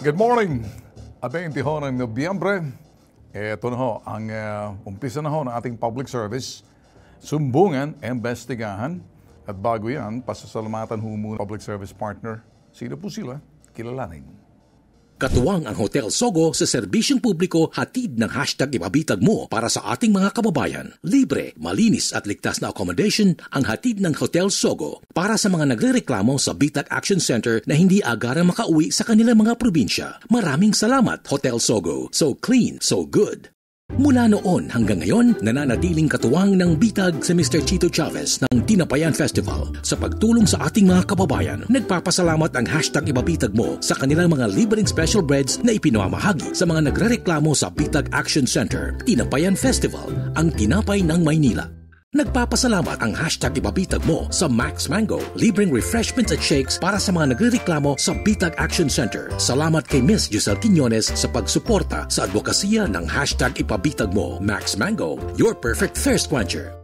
Good morning! 20 ho ng Nobyembre. Ito na ho, ang uh, umpisa na ho ng ating public service. Sumbungan, embestigahan. At bago yan, pasasalamatan ho muna public service partner. Sino po sila? Kilalanin. Katuwang ang Hotel Sogo sa serbisyong publiko hatid ng hashtag Ibabitag Mo para sa ating mga kababayan. Libre, malinis at ligtas na accommodation ang hatid ng Hotel Sogo para sa mga nagrereklamo sa Bitag Action Center na hindi agarang makauwi sa kanilang mga probinsya. Maraming salamat, Hotel Sogo. So clean, so good. Mula noon hanggang ngayon, nananatiling katuwang ng bitag si Mr. Chito Chavez ng Tinapayan Festival sa pagtulong sa ating mga kababayan. Nagpapasalamat ang hashtag Ibabitag Mo sa kanilang mga libreng special breads na ipinamahagi sa mga nagrereklamo sa Bitag Action Center, Tinapayan Festival, ang tinapay ng Maynila. Nagpapasalamat ang hashtag ibabitag mo sa Max Mango, libreng refreshments at shakes para sa mga nagrereklamo sa Bitag Action Center. Salamat kay Ms. Giselle Quiñones sa pagsuporta sa advokasya ng hashtag ipabitag mo. Max Mango, your perfect thirst quencher.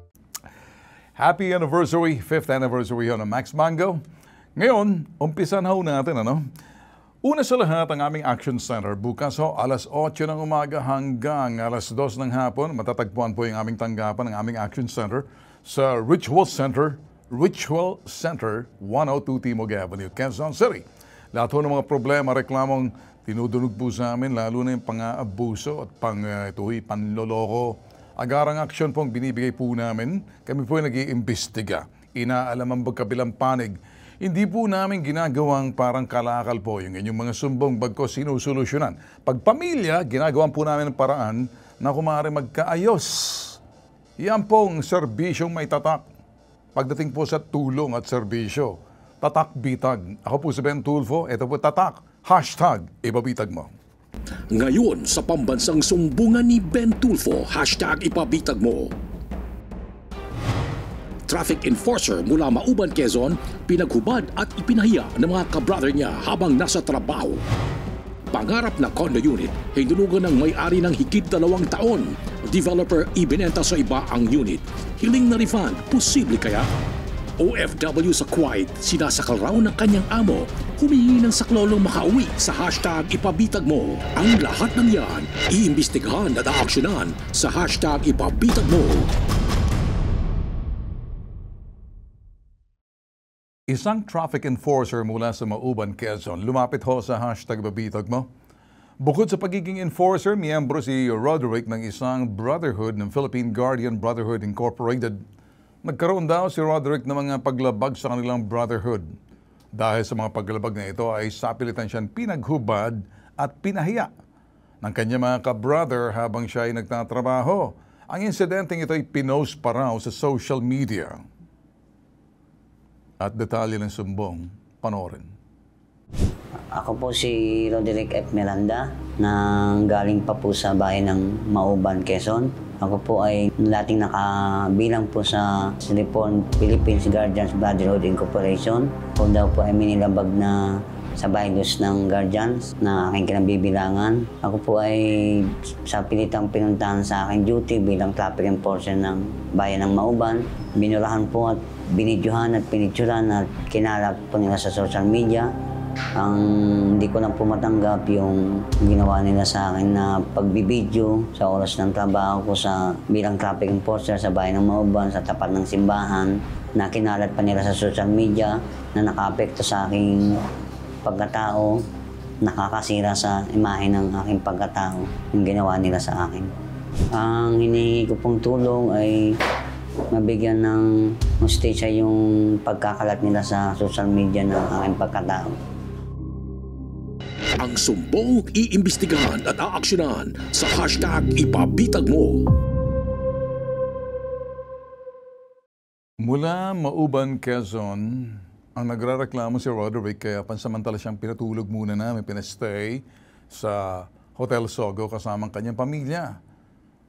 Happy anniversary, 5th anniversary ho ng Max Mango. Ngayon, umpisan na natin ano, Una sa lahat ang aming Action Center. Bukas ho, alas 8 ng umaga hanggang alas 2 ng hapon. Matatagpuan po yung aming tanggapan ng aming Action Center sa Ritual Center, Ritual Center, 102 Timog Avenue, Quezon City. Lahat ho ng mga problema, reklamong tinudunog po sa amin, lalo na yung pang-aabuso at pang, uh, ito, panloloko. Agarang aksyon ang binibigay po namin. Kami po ay nag-iimbestiga. Inaalam ang pagkabilang panig hindi po namin ginagawang parang kalakal po yung inyong mga sumbong bagko sinusolusyonan. Pag pamilya, ginagawan po namin ng paraan na kumare magkaayos. Yan pong serbisyong may tatak. Pagdating po sa tulong at serbisyo, tatak bitag. Ako po si Ben Tulfo, ito po tatak. Hashtag, ibabitag mo. Ngayon sa pambansang sumbungan ni Ben Tulfo, hashtag ipabitag mo traffic enforcer mula Mauban, Quezon, pinaghubad at ipinahiya ng mga kabrother niya habang nasa trabaho. Pangarap na condo unit, hinulugan ng may-ari ng higit dalawang taon. Developer ibinenta sa iba ang unit. Hiling na refund, posible kaya? OFW sa Kuwait, sinasakal raw ng kanyang amo. Humingi ng saklolong makauwi sa hashtag ipabitag mo. Ang lahat ng yan, iimbestigahan at aaksyonan sa hashtag ipabitag mo. Isang traffic enforcer mula sa Mauban, Quezon, lumapit ho sa hashtag babitag mo. Bukod sa pagiging enforcer, miyembro si Roderick ng isang brotherhood ng Philippine Guardian Brotherhood Incorporated. Nagkaroon daw si Roderick ng mga paglabag sa kanilang brotherhood. Dahil sa mga paglabag na ito ay sapilitan siyang pinaghubad at pinahiya ng kanyang mga ka-brother habang siya ay nagtatrabaho. Ang insidenteng ito ay pinost pa raw sa social media at detalye ng sumbong, panorin. Ako po si Roderick F. Miranda na galing pa po sa bahay ng Mauban, Quezon. Ako po ay dating nakabilang po sa Silipon Philippines Guardians Brotherhood Incorporation. Ako daw po ay minilabag na sa virus ng guardians na aking kinabibilangan. Ako po ay sa pilitang pinuntahan sa aking duty bilang traffic enforcer ng bayan ng Mauban. Binurahan po at binidyohan at pinicturan at kinalap po nila sa social media. Ang hindi ko lang pumatanggap yung ginawa nila sa akin na pagbibidyo sa oras ng trabaho ko sa bilang traffic enforcer sa bayan ng Mauban, sa tapat ng simbahan, na kinalat pa nila sa social media na nakaapekto sa aking pagkatao, nakakasira sa imahe ng aking pagkatao, yung ginawa nila sa akin. Ang hinihingi ko pong tulong ay mabigyan ng hostesya yung pagkakalat nila sa social media ng aking pagkatao. Ang sumbong iimbestigahan at aaksyonan sa hashtag ipabitag mo. Mula Mauban, Quezon, ang nagrareklamo si Roderick kaya pansamantala siyang pinatulog muna na may pinastay sa Hotel Sogo kasamang kanyang pamilya.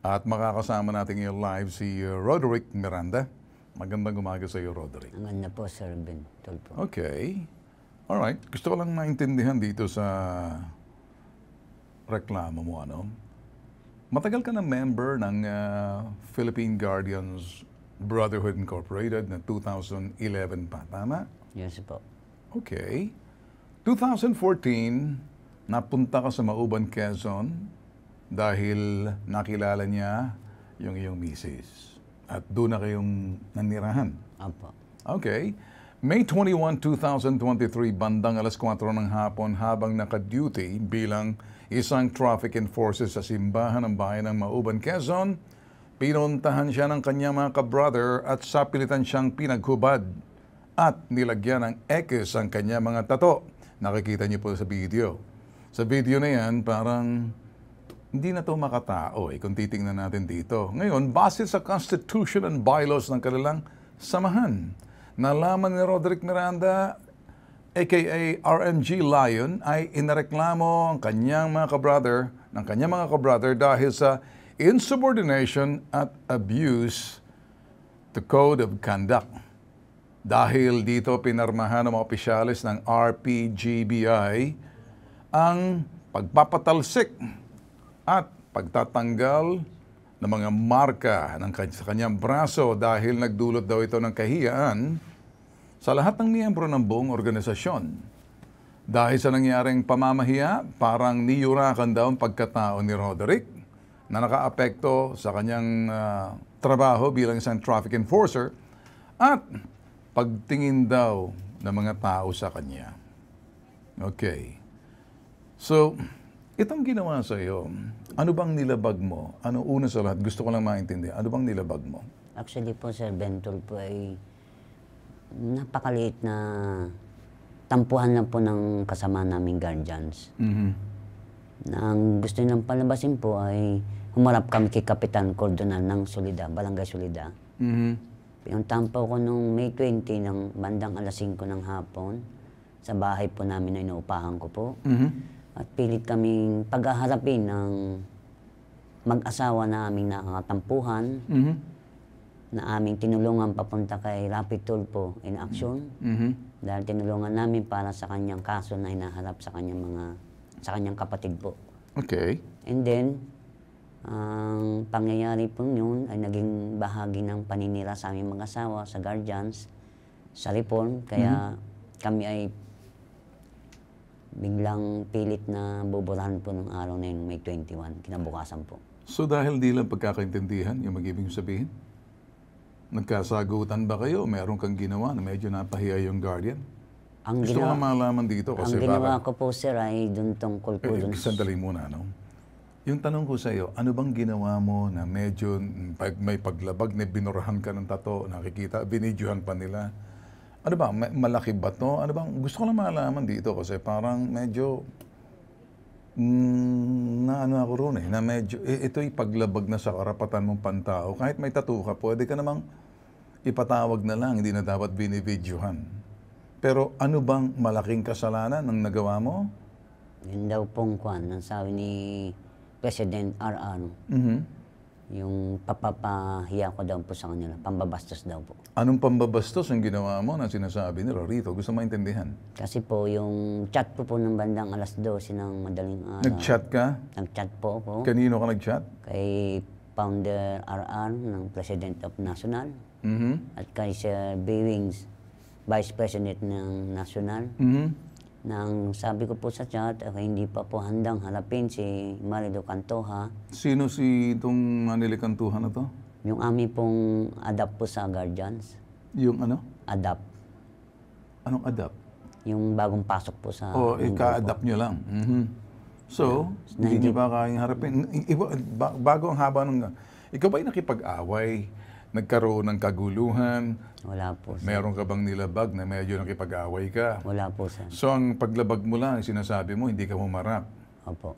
At makakasama natin ngayon live si uh, Roderick Miranda. Magandang umaga sa iyo, Roderick. Maganda po, Sir Ben Tulpo. Okay. Alright. Gusto ko lang maintindihan dito sa reklamo mo, ano? Matagal ka na member ng uh, Philippine Guardians Brotherhood Incorporated na 2011 pa, tama? Yes po. Okay. 2014, napunta ka sa Mauban, Quezon dahil nakilala niya yung iyong misis. At doon na kayong nanirahan. Apo. Okay. May 21, 2023, bandang alas 4 ng hapon habang naka-duty bilang isang traffic enforcer sa simbahan ng bayan ng Mauban, Quezon, pinuntahan siya ng kanyang mga kabrother at sapilitan siyang pinaghubad at nilagyan ng ekes ang kanyang mga tato. Nakikita niyo po sa video. Sa video na yan, parang hindi na to makatao eh, kung titingnan natin dito. Ngayon, base sa constitution and bylaws ng kanilang samahan, nalaman ni Roderick Miranda, aka RMG Lion, ay inareklamo ang kanyang mga kabrother, ng kanyang mga kabrother dahil sa insubordination at abuse to code of conduct. Dahil dito pinarmahan ng mga opisyalis ng RPGBI ang pagpapatalsik at pagtatanggal ng mga marka ng sa kanyang braso dahil nagdulot daw ito ng kahiyaan sa lahat ng miyembro ng buong organisasyon. Dahil sa nangyaring pamamahiya, parang niyurakan daw ang pagkatao ni Roderick na nakaapekto sa kanyang uh, trabaho bilang isang traffic enforcer at pagtingin daw ng mga tao sa kanya. Okay. So, itong ginawa sa iyo, ano bang nilabag mo? Ano una sa lahat? Gusto ko lang maintindihan. Ano bang nilabag mo? Actually po, Sir Bentol po ay napakaliit na tampuhan lang po ng kasama naming guardians. Mm-hmm. Na ang gusto nilang palabasin po ay humarap kami kay Kapitan Cordonal ng Solida, Barangay Solida. Mm-hmm. Yung tampo ko nung May 20 ng bandang alas 5 ng hapon, sa bahay po namin na inuupahan ko po. Mm-hmm. At pilit kaming paghaharapin ng mag-asawa na aming nakakatampuhan, mm-hmm. na aming tinulungan papunta kay Rapid Tulpo in action. Mm-hmm. Dahil tinulungan namin para sa kanyang kaso na hinaharap sa kanyang mga sa kanyang kapatid po. Okay. And then, ang pangyayari po yun ay naging bahagi ng paninira sa aming mga asawa, sa guardians, sa Ripon. Kaya mm-hmm. kami ay biglang pilit na buburahan po nung araw na yun, May 21, kinabukasan po. So dahil di lang pagkakaintindihan yung mag-ibig sabihin? Nagkasagutan ba kayo? Meron kang ginawa na medyo napahiya yung guardian? Ang Gusto ginawa, ko malaman dito kasi Ang ginawa para, ko po sir ay dun tungkol po eh, eh dun. Eh, sandali muna, no? Yung tanong ko sa iyo, ano bang ginawa mo na medyo mm, pag may paglabag na binurahan ka ng tato, nakikita, binidyohan pa nila? Ano ba, malaki ba to? Ano bang, gusto ko lang malaman dito kasi parang medyo mm, na ano ako roon eh, na medyo, eh, ito'y paglabag na sa karapatan mong pantao. Kahit may tattoo ka, pwede ka namang ipatawag na lang, hindi na dapat binividyuhan. Pero ano bang malaking kasalanan ng nagawa mo? Yun daw pong kwan, ang sabi ni President R.R. Mm-hmm. Yung papapahiya ko daw po sa kanila, pambabastos daw po. Anong pambabastos ang ginawa mo na sinasabi ni rito? Gusto maintindihan. Kasi po yung chat po po ng bandang alas 12 ng madaling araw. Nag-chat ka? Nag-chat po po. Kanino ka nag-chat? Kay Founder RR ng President of National mm-hmm. at kay Sir B. Vice President ng National. Mm-hmm nang sabi ko po sa chat, okay, hindi pa po handang harapin si Marido Cantoha. Sino si itong Manili Cantoha na to? Yung aming pong adapt po sa guardians. Yung ano? Adapt. Anong adapt? Yung bagong pasok po sa... oh, ika-adapt nyo lang. Mm-hmm. So, yeah. hindi nyo pa kayang harapin. Iba, bago ang haba ng... Ikaw ba'y nakipag-away? nagkaroon ng kaguluhan? Wala po, sir. Meron ka bang nilabag na medyo nakipag-away ka? Wala po, sir. So, ang paglabag mo lang, sinasabi mo, hindi ka humarap. Opo.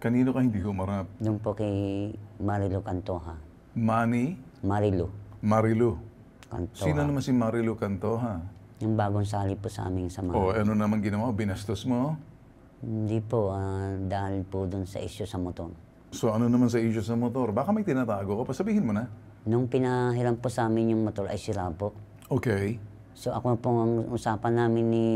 Kanino ka hindi humarap? Nung po kay Marilo Cantoha. Manny? Marilo. Marilo. Cantoha. Sino naman si Marilo Cantoha? Yung bagong sali po sa aming samahan. O, ano naman ginawa? Binastos mo? Hindi po, ah, dahil po doon sa issue sa motor. So ano naman sa issue sa motor? Baka may tinatago ka pa, sabihin mo na. Nung pinahiram po sa amin yung motor ay sila po. Okay. So ako po ang usapan namin ni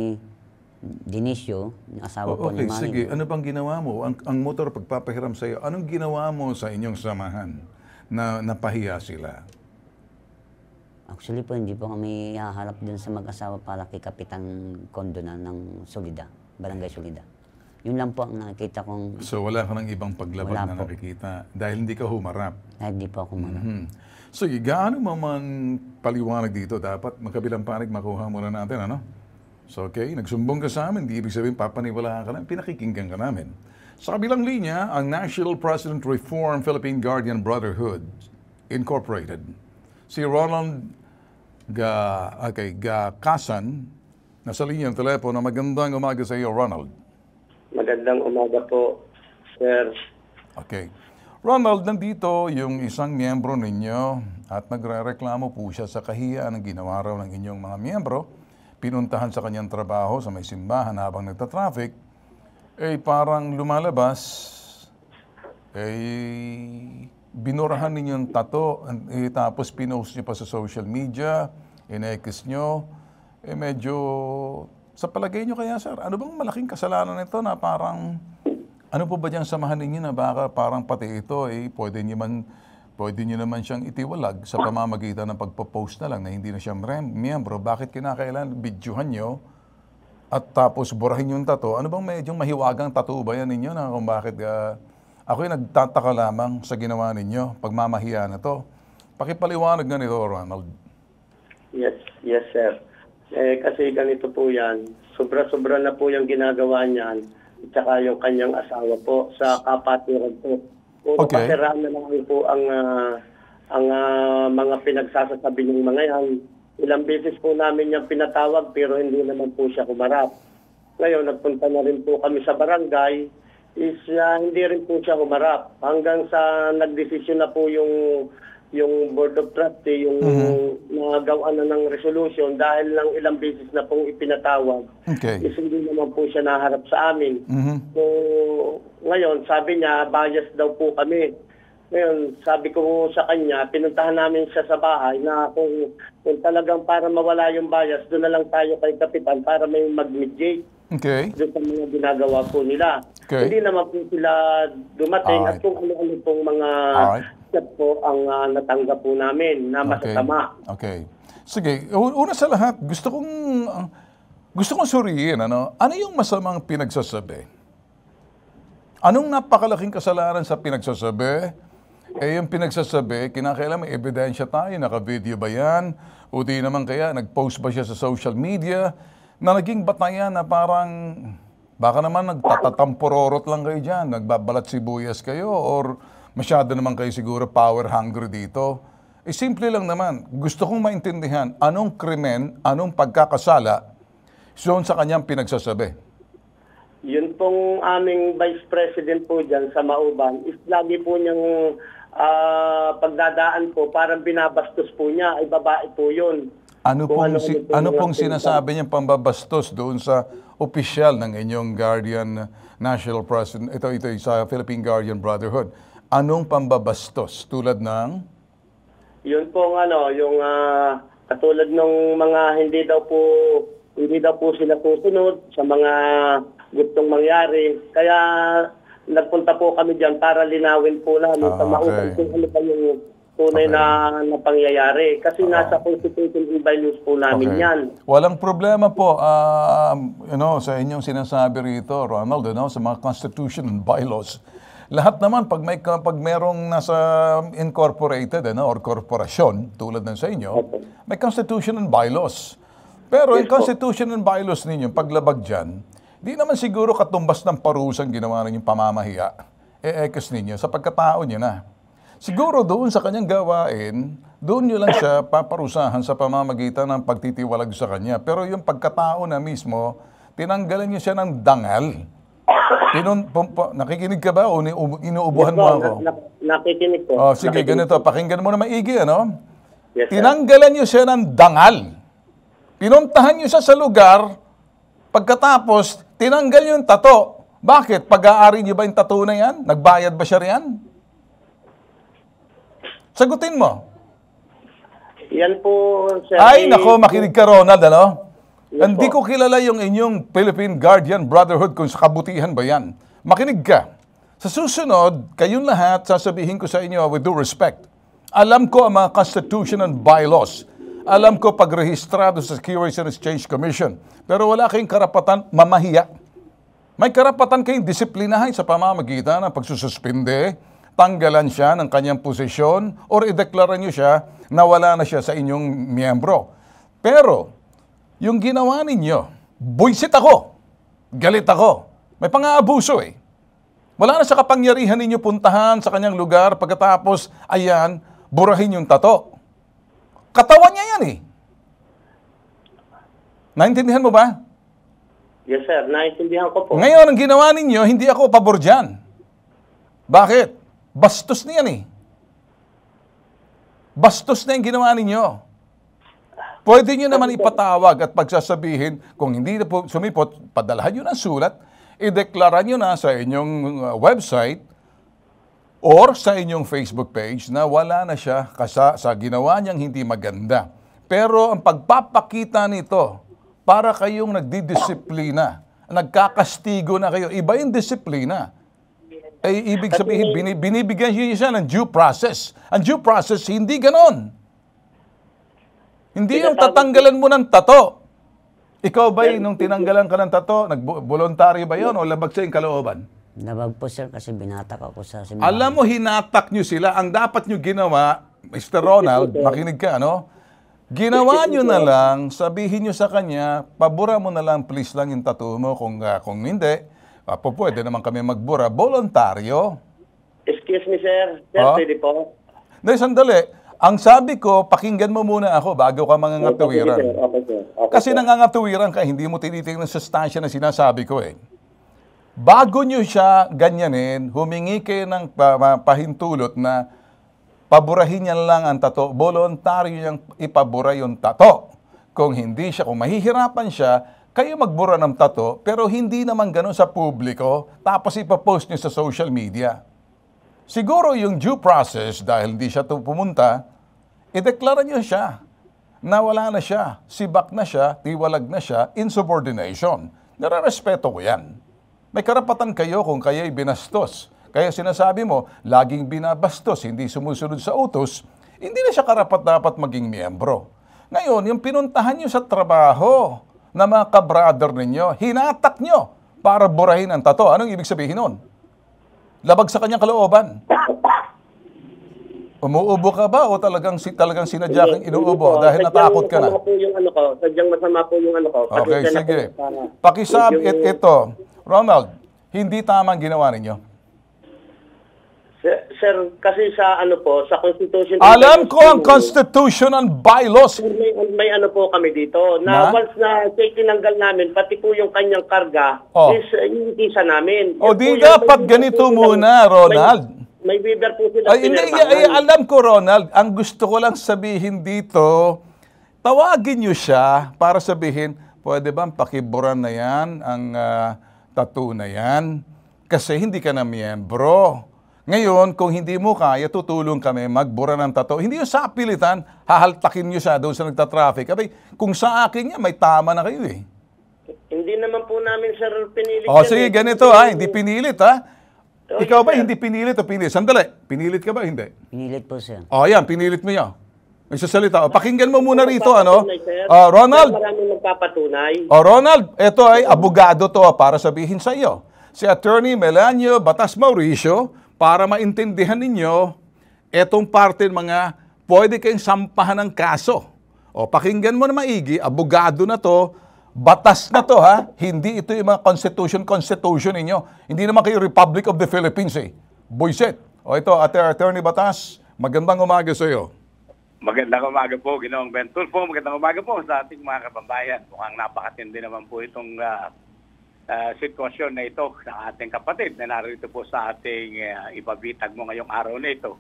Dinisio, yung asawa oh, po okay, ni Mari. Sige, ano bang ginawa mo? Ang, ang motor pagpapahiram sa iyo, anong ginawa mo sa inyong samahan na napahiya sila? Actually po, hindi po kami haharap dun sa mag-asawa para kay Kapitan Kondo na ng Solida, Barangay Solida. Yun lang po ang nakikita kong... So wala ka ng ibang paglabag na po. nakikita dahil hindi ka humarap. Dahil hindi po ako humarap. Mm-hmm. So gaano man paliwanag dito, dapat magkabilang panig makuha muna natin, ano? So okay, nagsumbong ka sa amin, di ibig sabihin papaniwalaan ka namin, pinakikinggan ka namin. Sa kabilang linya, ang National President Reform Philippine Guardian Brotherhood Incorporated, si Ronald Ga, okay, ah, Gakasan, nasa linya ng telepono. Magandang umaga sa iyo, Ronald. Magandang umaga po, sir. Okay. Ronald, nandito yung isang miyembro ninyo at nagre-reklamo po siya sa kahiyaan ng ginawa raw ng inyong mga miyembro. Pinuntahan sa kanyang trabaho sa may simbahan habang nagta-traffic. Eh parang lumalabas, eh binurahan ninyo yung tato, eh, tapos pinost niyo pa sa social media, in-X nyo, eh medyo sa palagay nyo kaya, sir, ano bang malaking kasalanan nito na parang, ano po ba dyan samahan ninyo na baka parang pati ito, eh, pwede nyo man, pwede nyo naman siyang itiwalag sa pamamagitan ng pagpo-post na lang na hindi na siya miyembro. Bakit kinakailan bidyuhan nyo at tapos burahin yung tato? Ano bang medyong mahiwagang tato ba yan ninyo na kung bakit uh, ah, ako yung nagtataka lamang sa ginawa ninyo, pagmamahiya na to. Pakipaliwanag na nito, Ronald. Yes, yes, sir. Eh, kasi ganito po yan, sobra-sobra na po yung ginagawa niyan at saka yung kanyang asawa po sa kapatiran po. Puro okay. pasiraan na lang po ang, uh, ang uh, mga pinagsasasabi ng mga yan. Ilang beses po namin niyang pinatawag pero hindi naman po siya kumarap. Ngayon, nagpunta na rin po kami sa barangay is uh, hindi rin po siya kumarap. Hanggang sa nagdesisyon na po yung yung Board of Trustee, yung mm-hmm. na ng resolution dahil lang ilang beses na pong ipinatawag. Okay. Is hindi naman po siya naharap sa amin. Mm-hmm. So, ngayon, sabi niya, bias daw po kami. Ngayon, sabi ko sa kanya, pinuntahan namin siya sa bahay na kung, kung talagang para mawala yung bias, doon na lang tayo kay Kapitan para may mag-mediate. Okay. Doon sa mga ginagawa po nila. Okay. Hindi naman po sila dumating Alright. at kung ano-ano pong mga Alright agad po ang uh, natanggap po namin na masasama. Okay. okay. Sige, una sa lahat, gusto kong ah, gusto kong suriin ano, ano yung masamang pinagsasabi? Anong napakalaking kasalanan sa pinagsasabi? Eh yung pinagsasabi, kinakailan may ebidensya tayo, naka-video ba yan? O di naman kaya, nag-post ba siya sa social media? Na naging batayan na parang, baka naman nagtatatampororot lang kayo dyan, nagbabalat sibuyas kayo, or masyado naman kayo siguro power hungry dito. Eh, simple lang naman. Gusto kong maintindihan anong krimen, anong pagkakasala siyon sa kanyang pinagsasabi. Yun pong aming Vice President po dyan sa Mauban is lagi po niyang uh, pagdadaan po, parang binabastos po niya, ay babae po yun. Ano Kung pong, ano, si, ano, ano pong sinasabi niyang pambabastos doon sa official ng inyong Guardian National President, ito, ito sa Philippine Guardian Brotherhood? Anong pambabastos tulad ng? Yun po ng ano, yung ah, katulad ng mga hindi daw po hindi daw po sila susunod sa mga gustong mangyari. Kaya nagpunta po kami diyan para linawin po namin Ah, sa okay. kung ano ba yung tunay Okay. na, na pangyayari. Kasi ah. nasa Constitution constitutional values po namin Okay. yan. Walang problema po um, you know, sa inyong sinasabi rito, Ronald, you know, sa mga constitution and bylaws. Lahat naman, pag, may, pag merong nasa um, incorporated ano, or corporation tulad ng sa inyo, may constitution and bylaws. Pero yes, yung constitution and bylaws ninyo, paglabag dyan, di naman siguro katumbas ng parusang ginawa ninyong pamamahiya. E-ekos eh, ninyo sa pagkatao niya na. Siguro doon sa kanyang gawain, doon nyo lang siya paparusahan sa pamamagitan ng pagtitiwalag sa kanya. Pero yung pagkatao na mismo, tinanggalan niyo siya ng dangal Pinun, pum, pum, nakikinig ka ba o ni, u, inuubuhan yes, mo ako? Na, na, nakikinig po. Oh, sige, nakikinig ganito. Pakinggan mo na maigi, ano? Yes, Tinanggalan niyo siya ng dangal. Pinuntahan niyo siya sa lugar. Pagkatapos, tinanggal niyo yung tato. Bakit? Pag-aari niyo ba yung tato na yan? Nagbayad ba siya riyan? Sagutin mo. Yan po, sir. Ay, nako, makinig ka, Ronald, ano? Hindi ko kilala yung inyong Philippine Guardian Brotherhood kung sa kabutihan ba yan. Makinig ka. Sa susunod, kayong lahat, sasabihin ko sa inyo with due respect. Alam ko ang mga constitution and bylaws. Alam ko pagrehistrado sa Securities and Exchange Commission. Pero wala kayong karapatan mamahiya. May karapatan kayong disiplinahin sa pamamagitan ng pagsususpinde, tanggalan siya ng kanyang posisyon, or ideklara niyo siya na wala na siya sa inyong miyembro. Pero, yung ginawa ninyo, buisit ako, galit ako, may pang-aabuso eh. Wala na sa kapangyarihan ninyo puntahan sa kanyang lugar pagkatapos, ayan, burahin yung tato. Katawan niya yan eh. Naintindihan mo ba? Yes sir, naintindihan ko po. Ngayon, ang ginawa ninyo, hindi ako pabor dyan. Bakit? Bastos niyan eh. Bastos na yung ginawa ninyo. Pwede nyo naman ipatawag at pagsasabihin, kung hindi na po sumipot, padalhan nyo ng sulat, ideklara nyo na sa inyong uh, website or sa inyong Facebook page na wala na siya kasa sa ginawa niyang hindi maganda. Pero ang pagpapakita nito, para kayong nagdidisiplina, nagkakastigo na kayo, iba yung disiplina. Ay, eh, ibig sabihin, binibigyan niyo siya ng due process. Ang due process, hindi ganon. Hindi yung tatanggalan mo ng tato. Ikaw ba yung nung tinanggalan ka ng tato, nagbolontaryo ba yon o labag sa yung kalooban? Labag po sir kasi binatak ako sa simbahan. Alam mo, hinatak nyo sila. Ang dapat nyo ginawa, Mr. Ronald, makinig ka, ano? Ginawa nyo na lang, sabihin nyo sa kanya, pabura mo na lang, please lang yung tattoo mo. Kung, uh, kung hindi, uh, po pwede naman kami magbura. Voluntaryo. Excuse me, sir. Sir, oh? pwede po. Hindi, sandali. Ang sabi ko, pakinggan mo muna ako bago ka mangangatuwiran. Okay, okay, Okay, Kasi nangangatuwiran ka, hindi mo tinitingnan ang sustansya na sinasabi ko eh. Bago nyo siya ganyanin, humingi kayo ng pahintulot na paburahin niya lang ang tato. Voluntaryo niyang ipabura yung tato. Kung hindi siya, kung mahihirapan siya, kayo magbura ng tato, pero hindi naman ganun sa publiko, tapos ipopost niyo sa social media. Siguro yung due process, dahil hindi siya pumunta, ideklara niyo siya na wala na siya, sibak na siya, tiwalag na siya, insubordination. Nararespeto ko yan. May karapatan kayo kung kayo'y binastos. Kaya sinasabi mo, laging binabastos, hindi sumusunod sa utos, hindi na siya karapat dapat maging miyembro. Ngayon, yung pinuntahan niyo sa trabaho na mga kabrader ninyo, hinatak niyo para burahin ang tato. Anong ibig sabihin nun? Labag sa kanyang kalooban. Umuubo ka ba o talagang si talagang sinadya kang inuubo po. dahil sadyang natakot ka na? Po yung ano ko, sadyang masama po yung ano ko. okay, sige. Po, Pakisab it, ito. Ronald, hindi tamang ginawa ninyo. Sir, kasi sa ano po, sa Constitution... Alam ko ang Constitution and bylaws. May, may ano po kami dito. Na Ma? once na tinanggal namin, pati po yung kanyang karga, oh. is uh, yung kisa namin. O oh, di dapat ganito po, muna, Ronald. May, may waiver po sila. Ay, hindi, ay, alam ko, Ronald, ang gusto ko lang sabihin dito, tawagin nyo siya para sabihin, pwede ba pakiburan na yan, ang uh, tattoo na yan? Kasi hindi ka na miyembro. Ngayon, kung hindi mo kaya, tutulong kami magbura ng tato. Hindi yung sa pilitan, hahaltakin nyo siya doon sa nagtatraffic. Abay, kung sa akin yan, may tama na kayo eh. Hindi naman po namin, sir, pinilit. O, oh, sige, eh. ganito ha. Ah, hindi pinilit ha. Ah. Oh, Ikaw ba sir. hindi pinilit o pinilit? Sandali, pinilit ka ba hindi? Pinilit po, sir. O, oh, yan, pinilit mo yan. May sasalita. O, ah, pakinggan mo muna rito, ano? O, uh, Ronald. Maraming magpapatunay. O, Ronald, ito ay abogado to para sabihin sa iyo. Si Attorney Melanio Batas Mauricio, para maintindihan ninyo etong parte ng mga pwede kayong sampahan ng kaso. O pakinggan mo na maigi, abogado na to, batas na to ha. Hindi ito yung mga constitution, constitution ninyo. Hindi naman kayo Republic of the Philippines eh. Boyset. O ito, Attorney Batas, magandang umaga sa iyo. Magandang umaga po, Ginoong Bentul Magandang umaga po sa ating mga kababayan. Mukhang napakatindi naman po itong uh, uh, sitwasyon na ito sa ating kapatid na narito po sa ating uh, ibabitag mo ngayong araw na ito.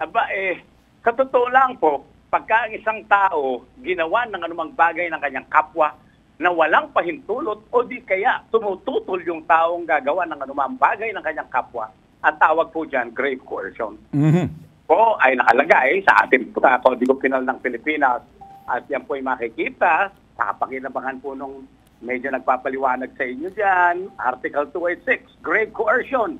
Aba, eh, sa totoo lang po, pagka ang isang tao ginawa ng anumang bagay ng kanyang kapwa na walang pahintulot o di kaya tumututol yung taong gagawa ng anumang bagay ng kanyang kapwa, at tawag po dyan grave coercion. Mm-hmm. Po ay nakalagay sa ating uh, Kodigo Penal ng Pilipinas at yan po ay makikita sa kapakinabangan po nung medyo nagpapaliwanag sa inyo dyan, Article 286, grave coercion.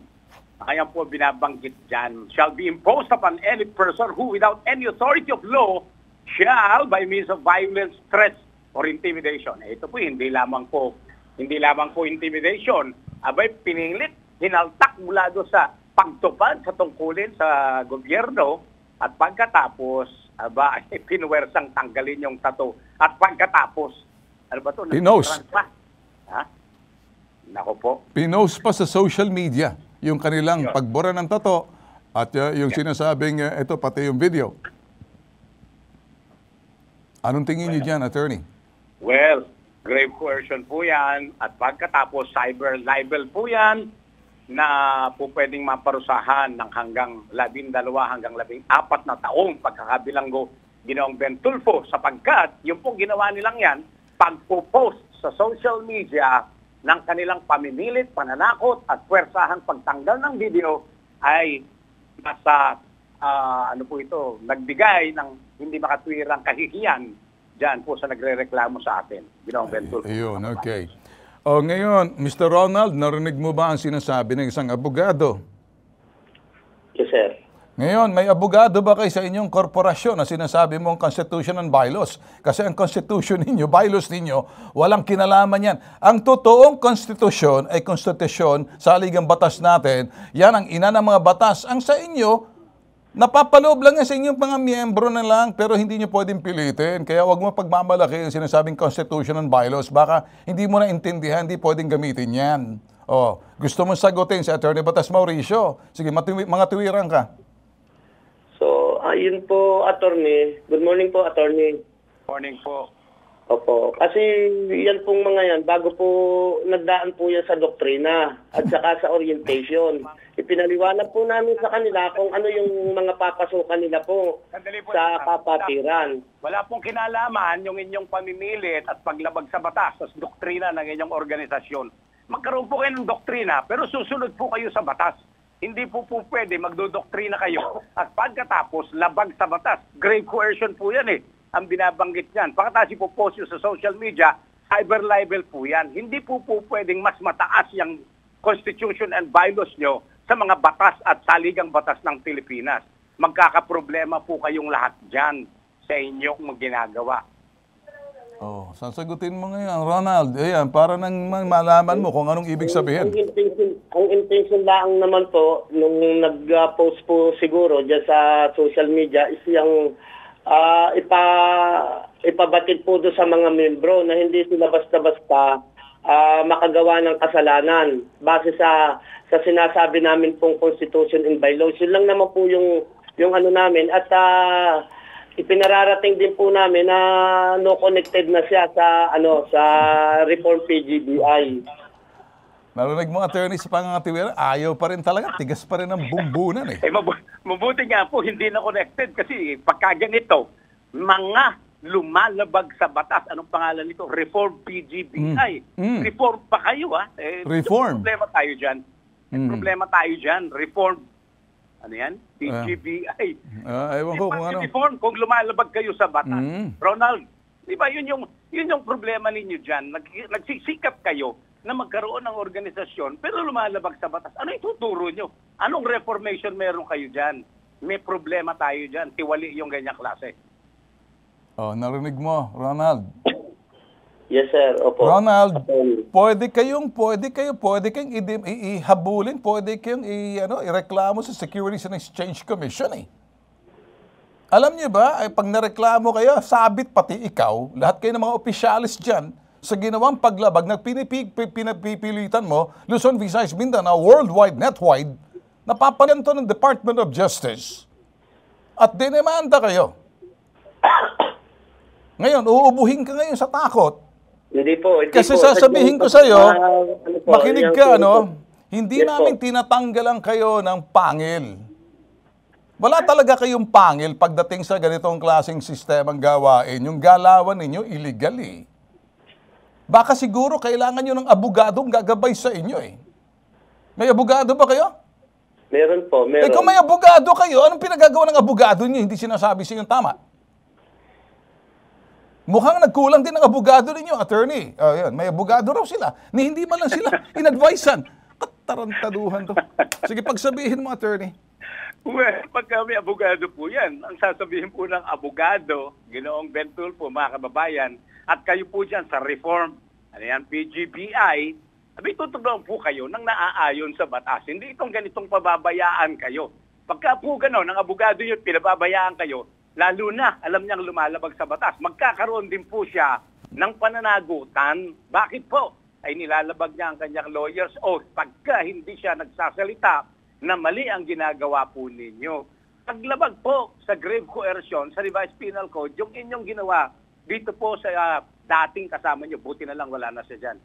Kaya po binabanggit dyan, shall be imposed upon any person who without any authority of law shall by means of violence, threats, or intimidation. Eh, ito po, hindi lamang po, hindi lamang po intimidation. Abay, pinilit, hinaltak mula do sa pagtupad sa tungkulin sa gobyerno at pagkatapos, aba, pinuwersang tanggalin yung tato. At pagkatapos, ano ba to? Pinos. Ha? Nako po. Pinos pa sa social media yung kanilang Yun. pagbura ng toto at uh, yung yeah. sinasabing uh, ito pati yung video. Anong tingin well, niyo dyan, attorney? Well, grave coercion po yan at pagkatapos cyber libel po yan na po pwedeng maparusahan ng hanggang labing dalawa hanggang labing apat na taong pagkakabilanggo ginawang Bentulfo sapagkat yung pong ginawa nilang yan pagpo-post sa social media ng kanilang paminilit, pananakot at pwersahang pagtanggal ng video ay nasa uh, ano po ito, nagbigay ng hindi makatwirang kahihiyan diyan po sa nagrereklamo sa atin. Ginoong Bentul. Ayun, okay. O ngayon, Mr. Ronald, narinig mo ba ang sinasabi ng isang abogado? Ngayon, may abogado ba kayo sa inyong korporasyon na sinasabi mong constitution and bylaws? Kasi ang constitution ninyo, bylaws ninyo, walang kinalaman yan. Ang totoong constitution ay constitution sa aligang batas natin. Yan ang ina ng mga batas. Ang sa inyo, napapaloob lang yan sa inyong mga miyembro na lang pero hindi nyo pwedeng pilitin. Kaya wag mo pagmamalaki ang sinasabing constitution and bylaws. Baka hindi mo na intindihan, hindi pwedeng gamitin yan. Oh, gusto mong sagutin si Attorney Batas Mauricio? Sige, mga tuwiran ka. So, ayun po, attorney. Good morning po, attorney. Morning po. Opo. Kasi yan pong mga yan, bago po nagdaan po yan sa doktrina at saka sa orientation. Ipinaliwanag po namin sa kanila kung ano yung mga papasukan nila po, po sa papatiran. Wala pong kinalaman yung inyong pamimilit at paglabag sa batas sa doktrina ng inyong organisasyon. Magkaroon po kayo ng doktrina pero susunod po kayo sa batas hindi po po pwede magdodoktrina kayo at pagkatapos labag sa batas. Grave coercion po yan eh, ang binabanggit niyan. Pakatasi po post sa social media, cyber libel po yan. Hindi po po pwedeng mas mataas yung constitution and bylaws nyo sa mga batas at saligang batas ng Pilipinas. Magkakaproblema po kayong lahat dyan sa inyong ginagawa. Oh, sasagutin mo ngayon, Ronald. Ayan, para nang malaman mo kung anong ibig sabihin. Ang intention, ang intention lang naman po, nung nag-post po siguro dyan sa social media, is yung uh, ipa, ipabatid po do sa mga membro na hindi sila basta-basta uh, makagawa ng kasalanan base sa sa sinasabi namin pong constitution and bylaws. Yun lang naman po yung yung ano namin at uh, ipinararating din po namin na no connected na siya sa ano sa reform PGBI. Narinig mo, attorney, sa Pangangatiwira, ayaw pa rin talaga, tigas pa rin ang bumbunan eh. eh mabu- mabuti nga po, hindi na connected kasi pagkagang ito, mga lumalabag sa batas. Anong pangalan nito? Reform PGBI. Mm. Mm. Reform pa kayo ah. Eh, Reform. Problema tayo dyan. Mm. Problema tayo dyan. Reform ano yan? DGBI. Ah. Uh, ah, ewan ko kung ano. Uniform, kung lumalabag kayo sa batas. Mm. Ronald, di ba yun yung, yun yung problema ninyo dyan? Nag, nagsisikap kayo na magkaroon ng organisasyon pero lumalabag sa batas. Ano ituturo nyo? Anong reformation meron kayo dyan? May problema tayo dyan. Tiwali yung ganyang klase. Oh, narinig mo, Ronald. Yes, sir. Opo. Ronald, pwede kayong, pwede kayo, pwede kayong ihabulin, pwede kayong i, ano, ireklamo sa Securities and Exchange Commission eh. Alam niyo ba, ay, pag nareklamo kayo, sabit pati ikaw, lahat kayo ng mga opisyalis dyan, sa ginawang paglabag na pinapipilitan mo, Luzon, Visayas, Mindanao, worldwide, netwide, to ng Department of Justice at dinemanda kayo. Ngayon, uubuhin ka ngayon sa takot hindi po. Hindi Kasi po, sasabihin ko sa iyo, uh, makinig ka, no? hindi yes, namin po. tinatanggalan kayo ng pangil. Wala talaga kayong pangil pagdating sa ganitong klaseng sistemang gawain. Yung galawan ninyo, illegal eh. Baka siguro kailangan nyo ng abogadong gagabay sa inyo eh. May abogado ba kayo? Meron po, meron. Eh kung may abogado kayo, anong pinagagawa ng abogado niyo? Hindi sinasabi sa inyo tama. Mukhang nagkulang din ang abogado ninyo, attorney. Oh, yun. May abogado raw sila. Ni hindi man lang sila inadvisean. Katarantaduhan to. Sige, pagsabihin mo, attorney. Well, pagka may abogado po yan, ang sasabihin po ng abogado, ginoong Bentul po, mga kababayan, at kayo po dyan sa reform, ano yan, PGBI, sabi tutulungan po kayo nang naaayon sa batas. Hindi itong ganitong pababayaan kayo. Pagka po gano'n, ang abogado yun, pinababayaan kayo, lalo na alam niyang lumalabag sa batas. Magkakaroon din po siya ng pananagutan. Bakit po? Ay nilalabag niya ang kanyang lawyer's oath pagka hindi siya nagsasalita na mali ang ginagawa po ninyo. Paglabag po sa grave coercion sa revised penal code, yung inyong ginawa dito po sa uh, dating kasama niyo, buti na lang wala na siya dyan.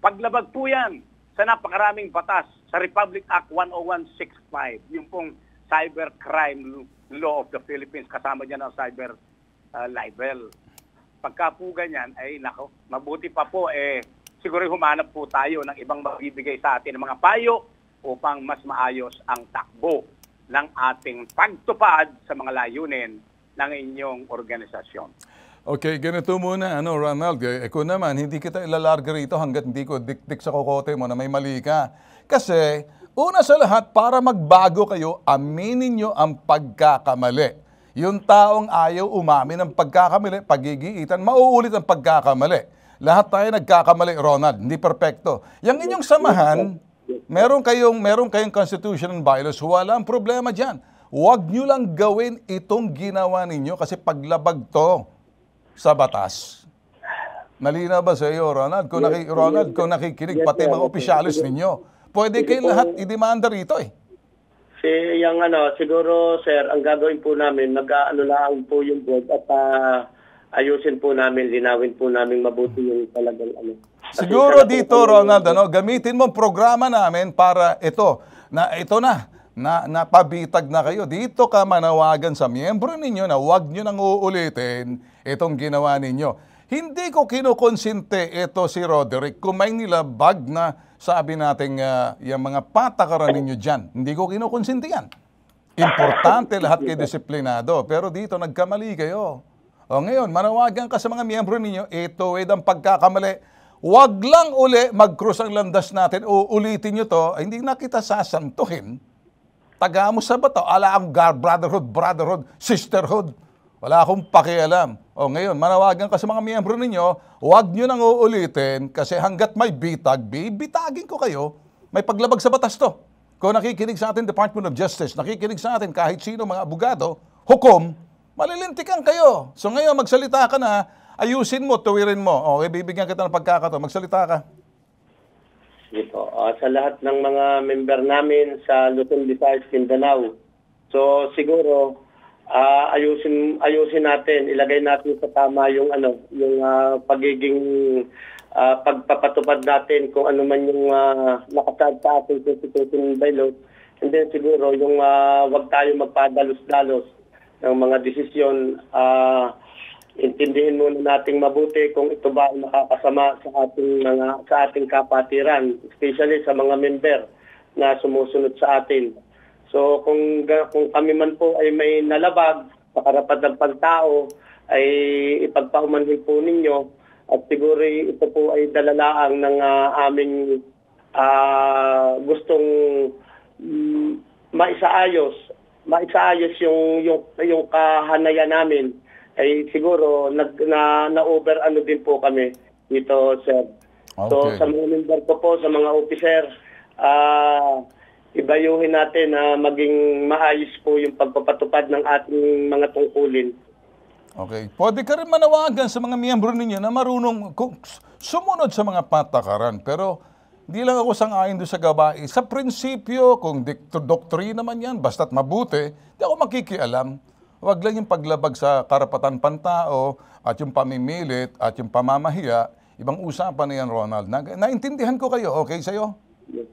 Paglabag po yan sa napakaraming batas sa Republic Act 10165, yung pong cybercrime law of the Philippines kasama niya ng cyber uh, libel. Pagka po ganyan, ay nako, mabuti pa po eh siguro humanap po tayo ng ibang magbibigay sa atin ng mga payo upang mas maayos ang takbo ng ating pagtupad sa mga layunin ng inyong organisasyon. Okay, ganito muna, ano, Ronald, eh, naman, hindi kita ilalarga rito hanggat hindi ko dikdik sa kokote mo na may mali ka. Kasi Una sa lahat, para magbago kayo, aminin nyo ang pagkakamali. Yung taong ayaw umamin ng pagkakamali, pagigiitan, mauulit ang pagkakamali. Lahat tayo nagkakamali, Ronald, hindi perpekto. Yang inyong samahan, meron kayong, meron kayong constitutional violence, wala ang problema dyan. Huwag nyo lang gawin itong ginawa ninyo kasi paglabag to sa batas. Malina ba sa iyo, Ronald? Kung, naki, Ronald, kung nakikinig, pati mga opisyalis ninyo, pwede kayo lahat idemanda rito eh. Si, yung ano, siguro sir, ang gagawin po namin, nag-ano lang po yung board at uh, ayusin po namin, linawin po namin mabuti yung talagang ano. Kasi Siguro dito, Ronald, ano. ano, gamitin mo ang programa namin para ito, na ito na, na napabitag na kayo. Dito ka manawagan sa miyembro ninyo na huwag nyo nang uulitin itong ginawa ninyo. Hindi ko kinukonsinte ito si Roderick Kumain nila nilabag na sabi nating uh, yung mga patakaran ninyo dyan. Hindi ko kinukonsinte yan. Importante lahat kayo disiplinado. Pero dito nagkamali kayo. O ngayon, manawagan ka sa mga miyembro ninyo, ito ay ang pagkakamali. Huwag lang uli mag-cross ang landas natin Uulitin ulitin nyo to, hindi na kita sasantuhin. Taga mo sa bato, ala ang brotherhood, brotherhood, sisterhood. Wala akong pakialam. O ngayon, manawagan ka sa mga miyembro ninyo, huwag nyo nang uulitin kasi hanggat may bitag, bibitagin ko kayo, may paglabag sa batas to. Kung nakikinig sa atin Department of Justice, nakikinig sa atin kahit sino mga abogado, hukom, malilintikan kayo. So ngayon, magsalita ka na, ayusin mo, tuwirin mo. Okay, bibigyan kita ng pagkakato. Magsalita ka. Sige po. Uh, sa lahat ng mga member namin sa Luzon, Visayas, Mindanao, so siguro uh, ayusin ayusin natin, ilagay natin sa tama yung ano, yung uh, pagiging uh, pagpapatupad natin kung ano man yung uh, nakasaad sa ating constitution by law. And then siguro yung uh, wag tayo magpadalos-dalos ng mga desisyon uh, intindihin muna nating mabuti kung ito ba ay nakakasama sa ating mga sa ating kapatiran, especially sa mga member na sumusunod sa atin. So kung, kung kami man po ay may nalabag sa karapat ng pagtao, ay ipagpaumanhin po ninyo at siguro ito po ay dalalaang ng uh, aming uh, gustong mm, maisaayos maisaayos yung yung yung kahanaya namin ay siguro nag na, na over ano din po kami dito sir. Okay. So sa mga member ko po, po sa mga officer ah uh, ibayuhin natin na maging maayos po yung pagpapatupad ng ating mga tungkulin. Okay. Pwede ka rin manawagan sa mga miyembro ninyo na marunong sumunod sa mga patakaran. Pero hindi lang ako sangayon doon sa gabay. Sa prinsipyo, kung doktrina man yan, basta't mabuti, di ako makikialam. Huwag lang yung paglabag sa karapatan pantao at yung pamimilit at yung pamamahiya. Ibang usapan na yan, Ronald. Na, naintindihan ko kayo. Okay sa'yo? Yes.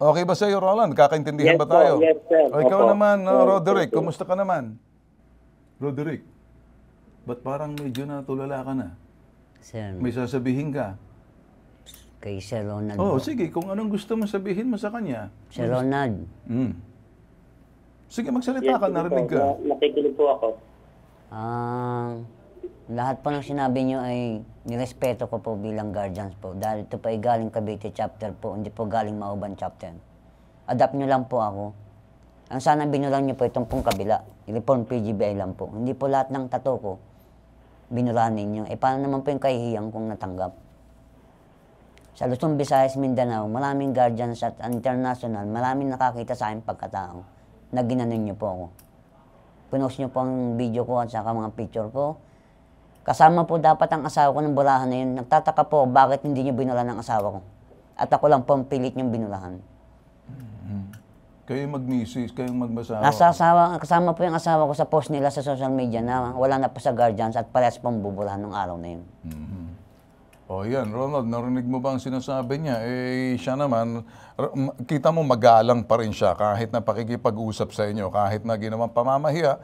Okay ba sa Roland? Kakaintindihan yes, ba tayo? Yes, sir. O, ikaw Opo. naman, no, uh, Roderick, kumusta ka naman? Roderick, ba't parang medyo natulala ka na? Sir, May sasabihin ka. kay Sir Ronald. Oh, sige, kung anong gusto mo sabihin mo sa kanya. Sir Ronald, Mm. Sige, magsalita ka, narinig ka. nakikinig po ako. ah, lahat po ng sinabi nyo ay nirespeto ko po bilang guardians po. Dahil ito po ay galing Cavite chapter po, hindi po galing Mauban chapter. Adapt nyo lang po ako. Ang sana binulang nyo po itong pong kabila. Reform PGBI lang po. Hindi po lahat ng tato ko binuraan ninyo. Eh, paano naman po yung kahihiyang kung natanggap? Sa Luzon, Visayas, Mindanao, maraming guardians at international, maraming nakakita sa akin pagkatao na ginanon niyo po ako. Pinost niyo po ang video ko at saka mga picture ko. Kasama po dapat ang asawa ko ng bulahan na yun. Nagtataka po bakit hindi niyo binulahan ang asawa ko. At ako lang po ang pilit niyong binulahan. Mm-hmm. Kayo magmisis, kayong magmasawa. Nasa asawa, kasama po yung asawa ko sa post nila sa social media na wala na po sa guardians at parehas pong bubulahan nung araw na yun. Mm-hmm. O oh, yan, Ronald, narinig mo ba ang sinasabi niya? Eh, siya naman, kita mo magalang pa rin siya kahit na pakikipag-usap sa inyo, kahit na ginawang pamamahiya,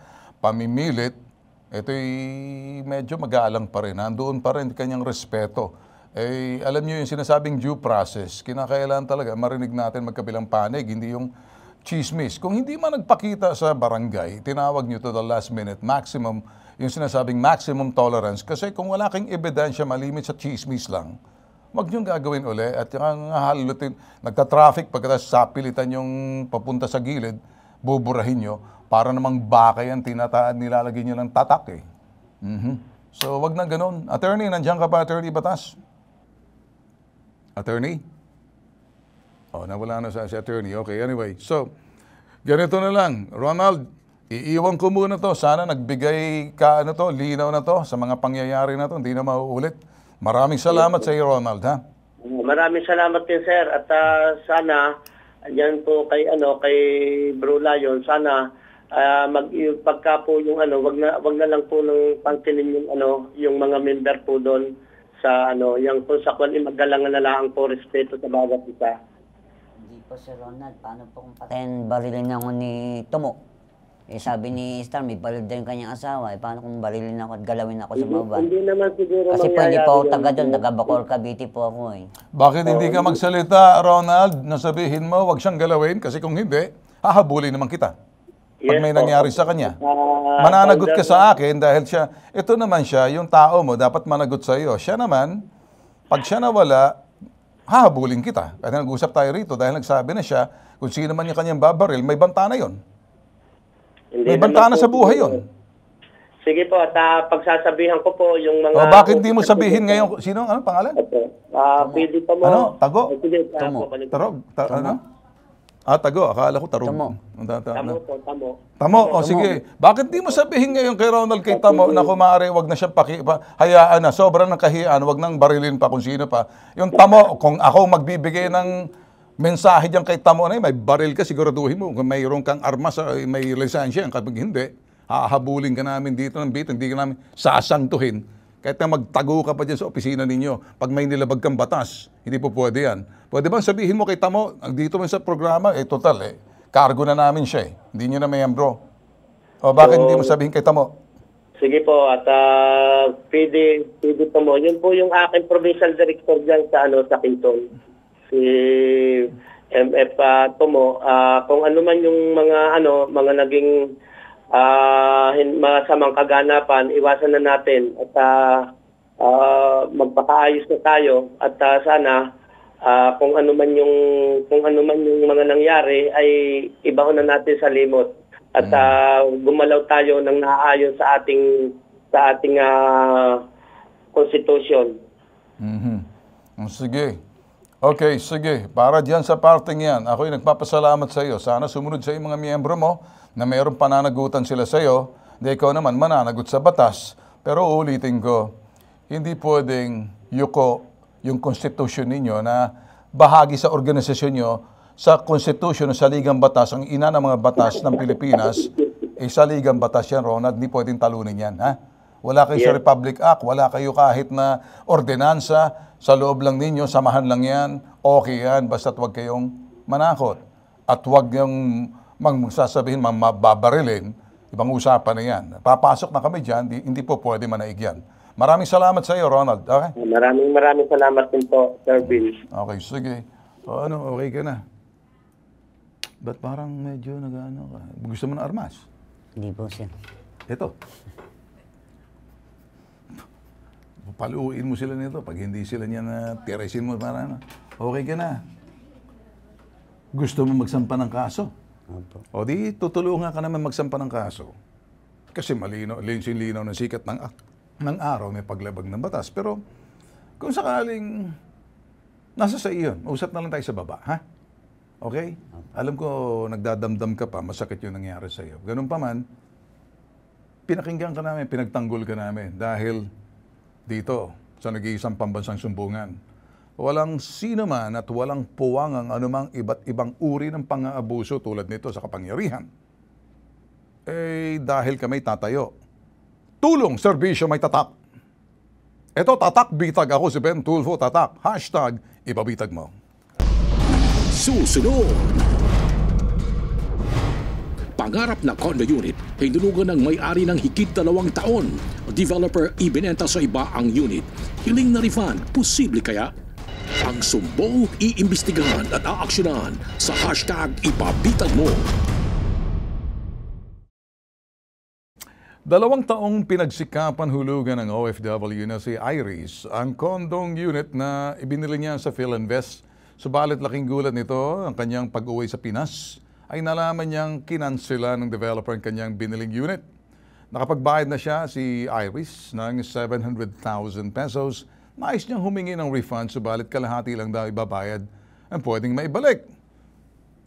pamimilit, ito'y medyo mag-aalang pa rin. Nandoon pa rin kanyang respeto. Eh, alam niyo yung sinasabing due process, kinakailangan talaga marinig natin magkabilang panig, hindi yung chismis. Kung hindi man nagpakita sa barangay, tinawag niyo to the last minute maximum, yung sinasabing maximum tolerance. Kasi kung wala kang ebidensya malimit sa chismis lang, wag niyong gagawin uli at yung halutin, nagta-traffic pagkatapos sapilitan yung papunta sa gilid, buburahin nyo para namang baka yan, tinataad, nilalagay nyo lang tatak eh. Mm-hmm. So, wag na ganun. Attorney, nandiyan ka pa, Attorney Batas? Attorney? Oh, nawala na sa si attorney. Okay, anyway. So, ganito na lang. Ronald, iiwan ko muna to. Sana nagbigay ka ano to, linaw na to sa mga pangyayari na to. Hindi na mauulit. Maraming salamat sa iyo, Ronald, ha? Maraming salamat din, sir. At uh, sana, yan po kay, ano, kay Bro Lion, sana uh, mag yung, pagka po yung ano, wag na wag na lang po ng pansinin yung ano, yung mga member po doon sa ano, yung kung sa kwan eh, magalangan na lang po respeto sa bawat isa. Hindi po si Ronald, paano po kung patayin barilin ako ni Tomo? Eh sabi ni Star, may balil din kanyang asawa. Eh paano kung barilin ako at galawin ako sa baba? Hindi, hindi naman siguro Kasi po hindi po ako taga doon, taga Bacoor, Cavite po ako eh. Bakit hindi ka magsalita, Ronald? Nasabihin mo, wag siyang galawin kasi kung hindi, hahabulin naman kita. Yes, pag may nangyari sa kanya. Ah, mananagot ka sa akin dahil siya, ito naman siya, yung tao mo, dapat managot sa iyo. Siya naman, pag siya nawala, hahabulin kita. Kasi nag-usap tayo rito dahil nagsabi na siya, kung sino man yung kanyang babaril, may banta na yun. may banta na sa buhay yun. Sige po, at ah, pagsasabihan ko po yung mga... O, oh, bakit hindi mo sabihin ngayon, sino, ano pangalan? Opo. Uh, pwede pa mo... Ano? Tago? Sige, uh, Tumo. Tarog? Ta- ano? Ah, tago. Akala ko tarong. Tamo. Tamo po, tamo. Tamo, o sige. Bakit di mo sabihin ngayon kay Ronald kay Tamo na kumare, wag na siya paki, pa, hayaan na, sobra ng kahiyaan, wag nang barilin pa kung sino pa. Yung Tamo, kung ako magbibigay ng mensahe diyan kay Tamo na may baril ka, siguraduhin mo. Kung mayroon kang armas, may lisensya, kapag hindi, hahabulin ka namin dito ng bitin, hindi ka namin sasangtuhin. Kahit na magtago ka pa dyan sa opisina ninyo, pag may nilabag kang batas, hindi po pwede yan. Pwede ba sabihin mo kay Tamo, dito man sa programa, eh total eh, cargo na namin siya eh. Hindi nyo na miyembro. O bakit so, hindi mo sabihin kay Tamo? Sige po, at uh, pwede, pwede po mo. Yun po yung aking provincial director dyan sa, ano, sa Quinton. Si MF uh, ah, Tomo, uh, ah, kung ano man yung mga, ano, mga naging uh, masamang kaganapan, iwasan na natin at uh, ah, uh, ah, magpapaayos na tayo at uh, sana uh, kung ano man yung kung ano man yung mga nangyari ay ibaon na natin sa limot at uh, gumalaw tayo ng naaayon sa ating sa ating uh, constitution. Mhm. Oh, sige. Okay, sige. Para diyan sa parting 'yan, ako'y nagpapasalamat sa iyo. Sana sumunod sa iyong mga miyembro mo na mayroong pananagutan sila sa iyo, di ikaw naman mananagot sa batas. Pero uulitin ko, hindi pwedeng yuko yung konstitusyon ninyo na bahagi sa organisasyon nyo sa konstitusyon sa Ligang Batas, ang ina ng mga batas ng Pilipinas, eh sa Ligang Batas yan, Ronald, hindi pwedeng talunin yan, ha? Wala kayo yes. sa Republic Act, wala kayo kahit na ordinansa, sa loob lang ninyo, samahan lang yan, okay yan, basta't huwag kayong manakot. At huwag yung mang sasabihin, mang mababarilin, ibang usapan na yan. Papasok na kami dyan, di, hindi po pwede manaig Maraming salamat sa iyo, Ronald. Okay? Ah, maraming maraming salamat din po, Sir Bill. Okay, sige. O ano, okay ka na. Ba't parang medyo nag-ano ka? Gusto mo ng armas? Hindi po, sir. Ito. Paluin mo sila nito. Pag hindi sila niya na tirasin mo, parang ano. Okay ka na. Gusto mo magsampan ng kaso? O di, tutulungan ka naman magsampa ng kaso. Kasi malino, linsin-linaw ng sikat ng, ng araw, may paglabag ng batas. Pero kung sakaling nasa sa iyon, usap na lang tayo sa baba, ha? Okay? Alam ko, nagdadamdam ka pa, masakit yung nangyari sa iyo. Ganun pa man, pinakinggan ka namin, pinagtanggol ka namin dahil dito sa nag-iisang pambansang sumbungan, Walang sino man at walang puwang ang anumang iba't ibang uri ng pang-aabuso tulad nito sa kapangyarihan. Eh, dahil kami tatayo. Tulong, serbisyo may tatak. Ito, tatak bitag ako si Ben Tulfo, tatak. Hashtag, ibabitag mo. Susunod! Pangarap na condo unit, hinulugan ng may-ari ng higit dalawang taon. Developer ibinenta sa iba ang unit. Hiling na refund, posible kaya ang sumbong iimbestigahan at aaksyonahan sa hashtag ipabitag mo. Dalawang taong pinagsikapan hulugan ng OFW na si Iris ang kondong unit na ibinili niya sa PhilInvest. Subalit laking gulat nito, ang kanyang pag-uwi sa Pinas ay nalaman niyang kinansela ng developer ang kanyang biniling unit. Nakapagbayad na siya si Iris ng 700,000 pesos nais niyang humingi ng refund subalit kalahati lang daw ibabayad ang pwedeng maibalik.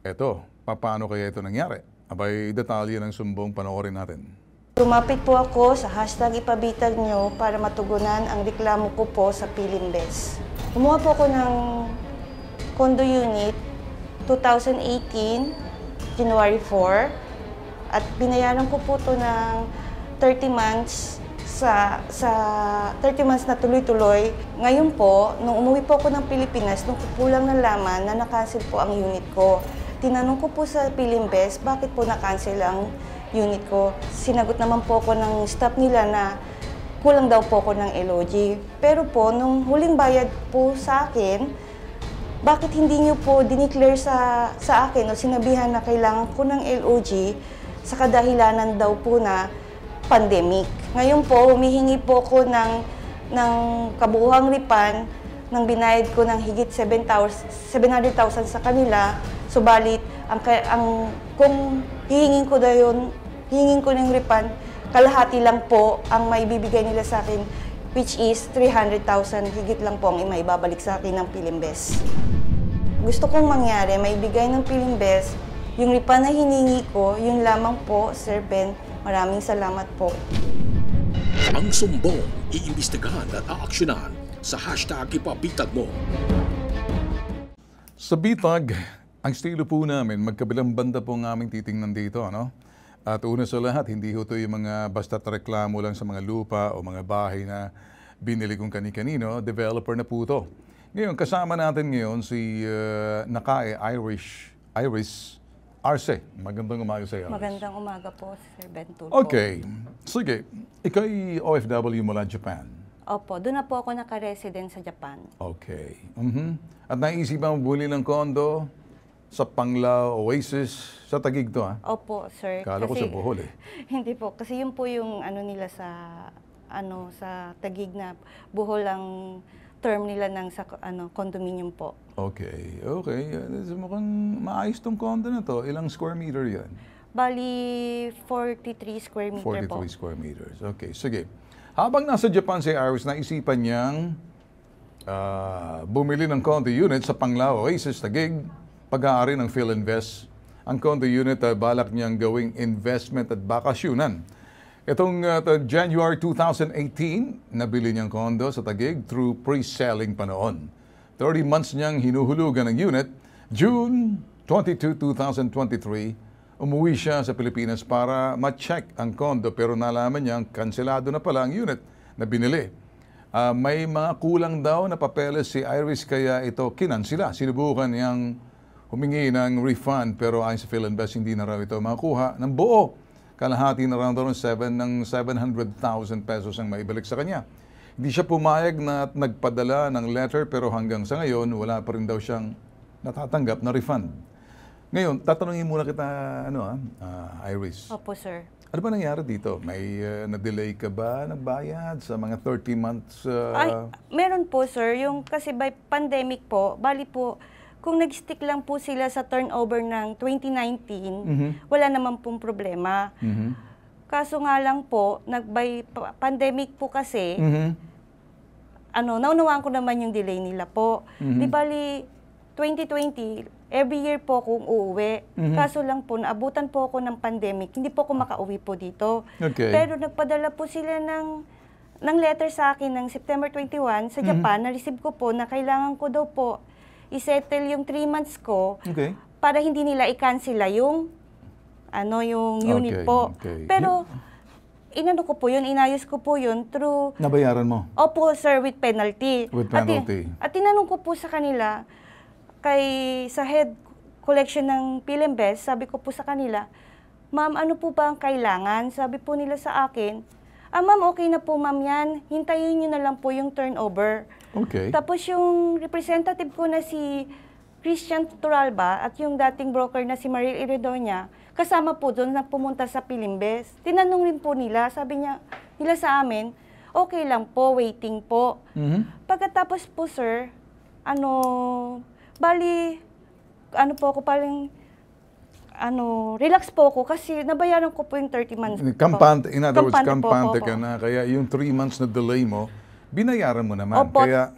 Eto, paano kaya ito nangyari? Abay, detalye ng sumbong panoorin natin. Lumapit po ako sa hashtag ipabitag nyo para matugunan ang reklamo ko po sa Pilimbes. Kumuha po ako ng condo unit 2018, January 4, at binayaran ko po ito ng 30 months sa, sa 30 months na tuloy-tuloy. Ngayon po, nung umuwi po ako ng Pilipinas, nung kupulang nalaman na nakansel po ang unit ko. Tinanong ko po sa Pilimbes, bakit po nakansel ang unit ko? Sinagot naman po ako ng staff nila na kulang daw po ako ng LOG. Pero po, nung huling bayad po sa akin, bakit hindi niyo po dineclare sa, sa akin o sinabihan na kailangan ko ng LOG sa kadahilanan daw po na pandemic. Ngayon po, humihingi po ko ng, ng kabuhang ripan nang binayad ko ng higit 700,000 sa kanila. Subalit, ang, ang, kung hihingin ko na yun, hihingin ko ng refund, kalahati lang po ang maibibigay nila sa akin, which is 300,000 higit lang po ang maibabalik sa akin ng Pilimbes. Gusto kong mangyari, may bigay ng Pilimbes, yung refund na hiningi ko, yun lamang po, Sir Ben, Maraming salamat po. Ang sumbong, iimbestigahan at aaksyonan sa hashtag ipabitag mo. Sa bitag, ang estilo po namin, magkabilang banda po ng aming titingnan dito. Ano? At una sa lahat, hindi ho ito yung mga basta reklamo lang sa mga lupa o mga bahay na binili kong kani-kanino, developer na po ito. Ngayon, kasama natin ngayon si uh, Nakae Irish, Iris Arce, magandang umaga sa iyo. Magandang umaga po, Sir Bentul. Okay. Sige, ikay OFW mula Japan. Opo, doon na po ako naka-resident sa Japan. Okay. Mm-hmm. At naisipan mo buli ng kondo sa Panglao Oasis sa Tagig to, ha? Ah. Opo, sir. Kala kasi, ko sa Bohol, eh. hindi po, kasi yun po yung ano nila sa ano sa Tagig na Bohol ang term nila ng sa ano condominium po. Okay, okay. So mukhang maayos tong condo na to. Ilang square meter yan? Bali, 43 square meter 43 po. square meters. Okay, sige. Habang nasa Japan si Iris, naisipan niyang uh, bumili ng condo unit sa Panglao Oasis Tagig, pag-aari ng PhilInvest. Ang condo unit ay uh, balak niyang gawing investment at bakasyonan. Itong uh, January 2018, nabili niyang condo sa Tagig through pre-selling panoon. 30 months niyang hinuhulugan ng unit, June 22, 2023, umuwi siya sa Pilipinas para ma-check ang kondo pero nalaman niyang kanselado na pala ang unit na binili. Uh, may mga kulang daw na papeles si Iris kaya ito kinansila. Sinubukan niyang humingi ng refund pero ayon sa PhilInvest hindi na raw ito makuha ng buo. Kalahati na raw 7 ng 700,000 pesos ang maibalik sa kanya. Hindi siya pumayag na nagpadala ng letter pero hanggang sa ngayon, wala pa rin daw siyang natatanggap na refund. Ngayon, tatanungin muna kita, ano ah, uh, Iris. Opo, sir. Ano ba nangyari dito? May uh, na-delay ka ba ng bayad sa mga 30 months? Uh... Ay, meron po, sir. Yung kasi by pandemic po, bali po, kung nag-stick lang po sila sa turnover ng 2019, mm-hmm. wala naman pong problema. Mm-hmm. Kaso nga lang po, nagbay pandemic po kasi, mm-hmm. ano, naunawaan ko naman yung delay nila po. Mm-hmm. Di bali, 2020, every year po akong uuwi. Mm-hmm. Kaso lang po, naabutan po ako ng pandemic. Hindi po ako makauwi po dito. Okay. Pero nagpadala po sila ng ng letter sa akin ng September 21 sa mm-hmm. Japan, mm-hmm. na-receive ko po na kailangan ko daw po i-settle yung 3 months ko okay. para hindi nila i-cancel yung ano yung unit okay, po. Okay. Pero inano ko po yun, inayos ko po yun through... Nabayaran mo? Opo, sir, with penalty. With penalty. At, at tinanong ko po sa kanila, kay sa head collection ng Pilimbes, sabi ko po sa kanila, Ma'am, ano po ba ang kailangan? Sabi po nila sa akin, Ah, ma'am, okay na po, ma'am, yan. Hintayin nyo na lang po yung turnover. Okay. Tapos yung representative ko na si Christian Turalba at yung dating broker na si Maril Iridonia, Kasama po doon na pumunta sa Pilimbes. Tinanong rin po nila, sabi niya, nila sa amin, okay lang po, waiting po. Mm-hmm. Pagkatapos po sir, ano, bali, ano po ako paling, ano, relax po ako kasi nabayaran ko po yung 30 months. Kampante, in other words, kampante, kampante ka na. Kaya yung 3 months na delay mo, binayaran mo naman. Opo. Kaya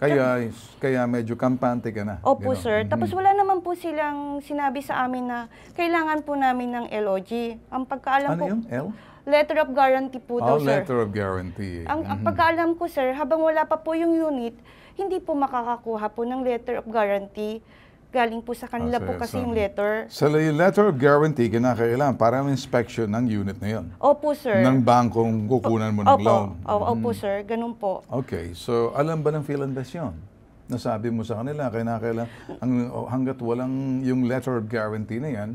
kaya, kaya medyo kampante ka na. Opo, sir. Mm-hmm. Tapos wala naman po silang sinabi sa amin na kailangan po namin ng LOG. Ang pagkaalam ano po... yung L? Letter of guarantee po oh, daw, sir. letter of guarantee. Ang, mm-hmm. ang pagkaalam ko, sir, habang wala pa po yung unit, hindi po makakakuha po ng letter of guarantee galing po sa kanila ah, po kasi yung letter. Sa so, letter of guarantee, kinakailangan para inspection ng unit na yun. Opo, sir. Ng bangkong kukunan mo ng opo, loan. Opo, hmm. opo, sir. Ganun po. Okay. So, alam ba ng Philandas yun? Nasabi mo sa kanila, kinakailangan, ang, hanggat walang yung letter of guarantee na yan,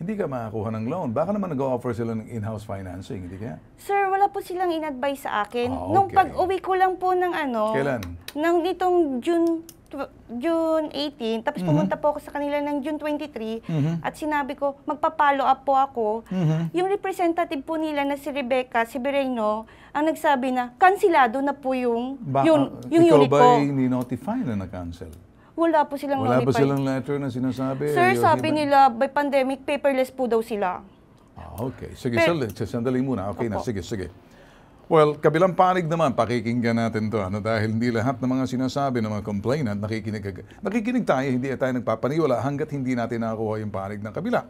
hindi ka makakuha ng loan. Baka naman nag-offer sila ng in-house financing, hindi kaya? Sir, wala po silang in-advise sa akin. Ah, okay. Nung pag-uwi ko lang po ng ano... Kailan? Nang itong June June 18, tapos mm-hmm. pumunta po ako sa kanila ng June 23 mm-hmm. at sinabi ko, magpa-follow up po ako. Mm-hmm. Yung representative po nila na si Rebecca, si Bereno, ang nagsabi na, kansilado na po yung, ba- yung, ah, yung ikaw unit ba ko. Ikaw ba notify na na-cancel? Wala po silang Wala notify. pa silang letter na sinasabi? Sir, sabi ba? nila, by pandemic, paperless po daw sila. Ah, okay. Sige, Pero, sandali muna. Okay Opo. na, sige, sige. Well, kabilang panig naman, pakikinggan natin to ano, dahil hindi lahat ng mga sinasabi ng mga complainant nakikinig, nakikinig tayo, hindi tayo nagpapaniwala hanggat hindi natin nakuha yung panig ng kabila.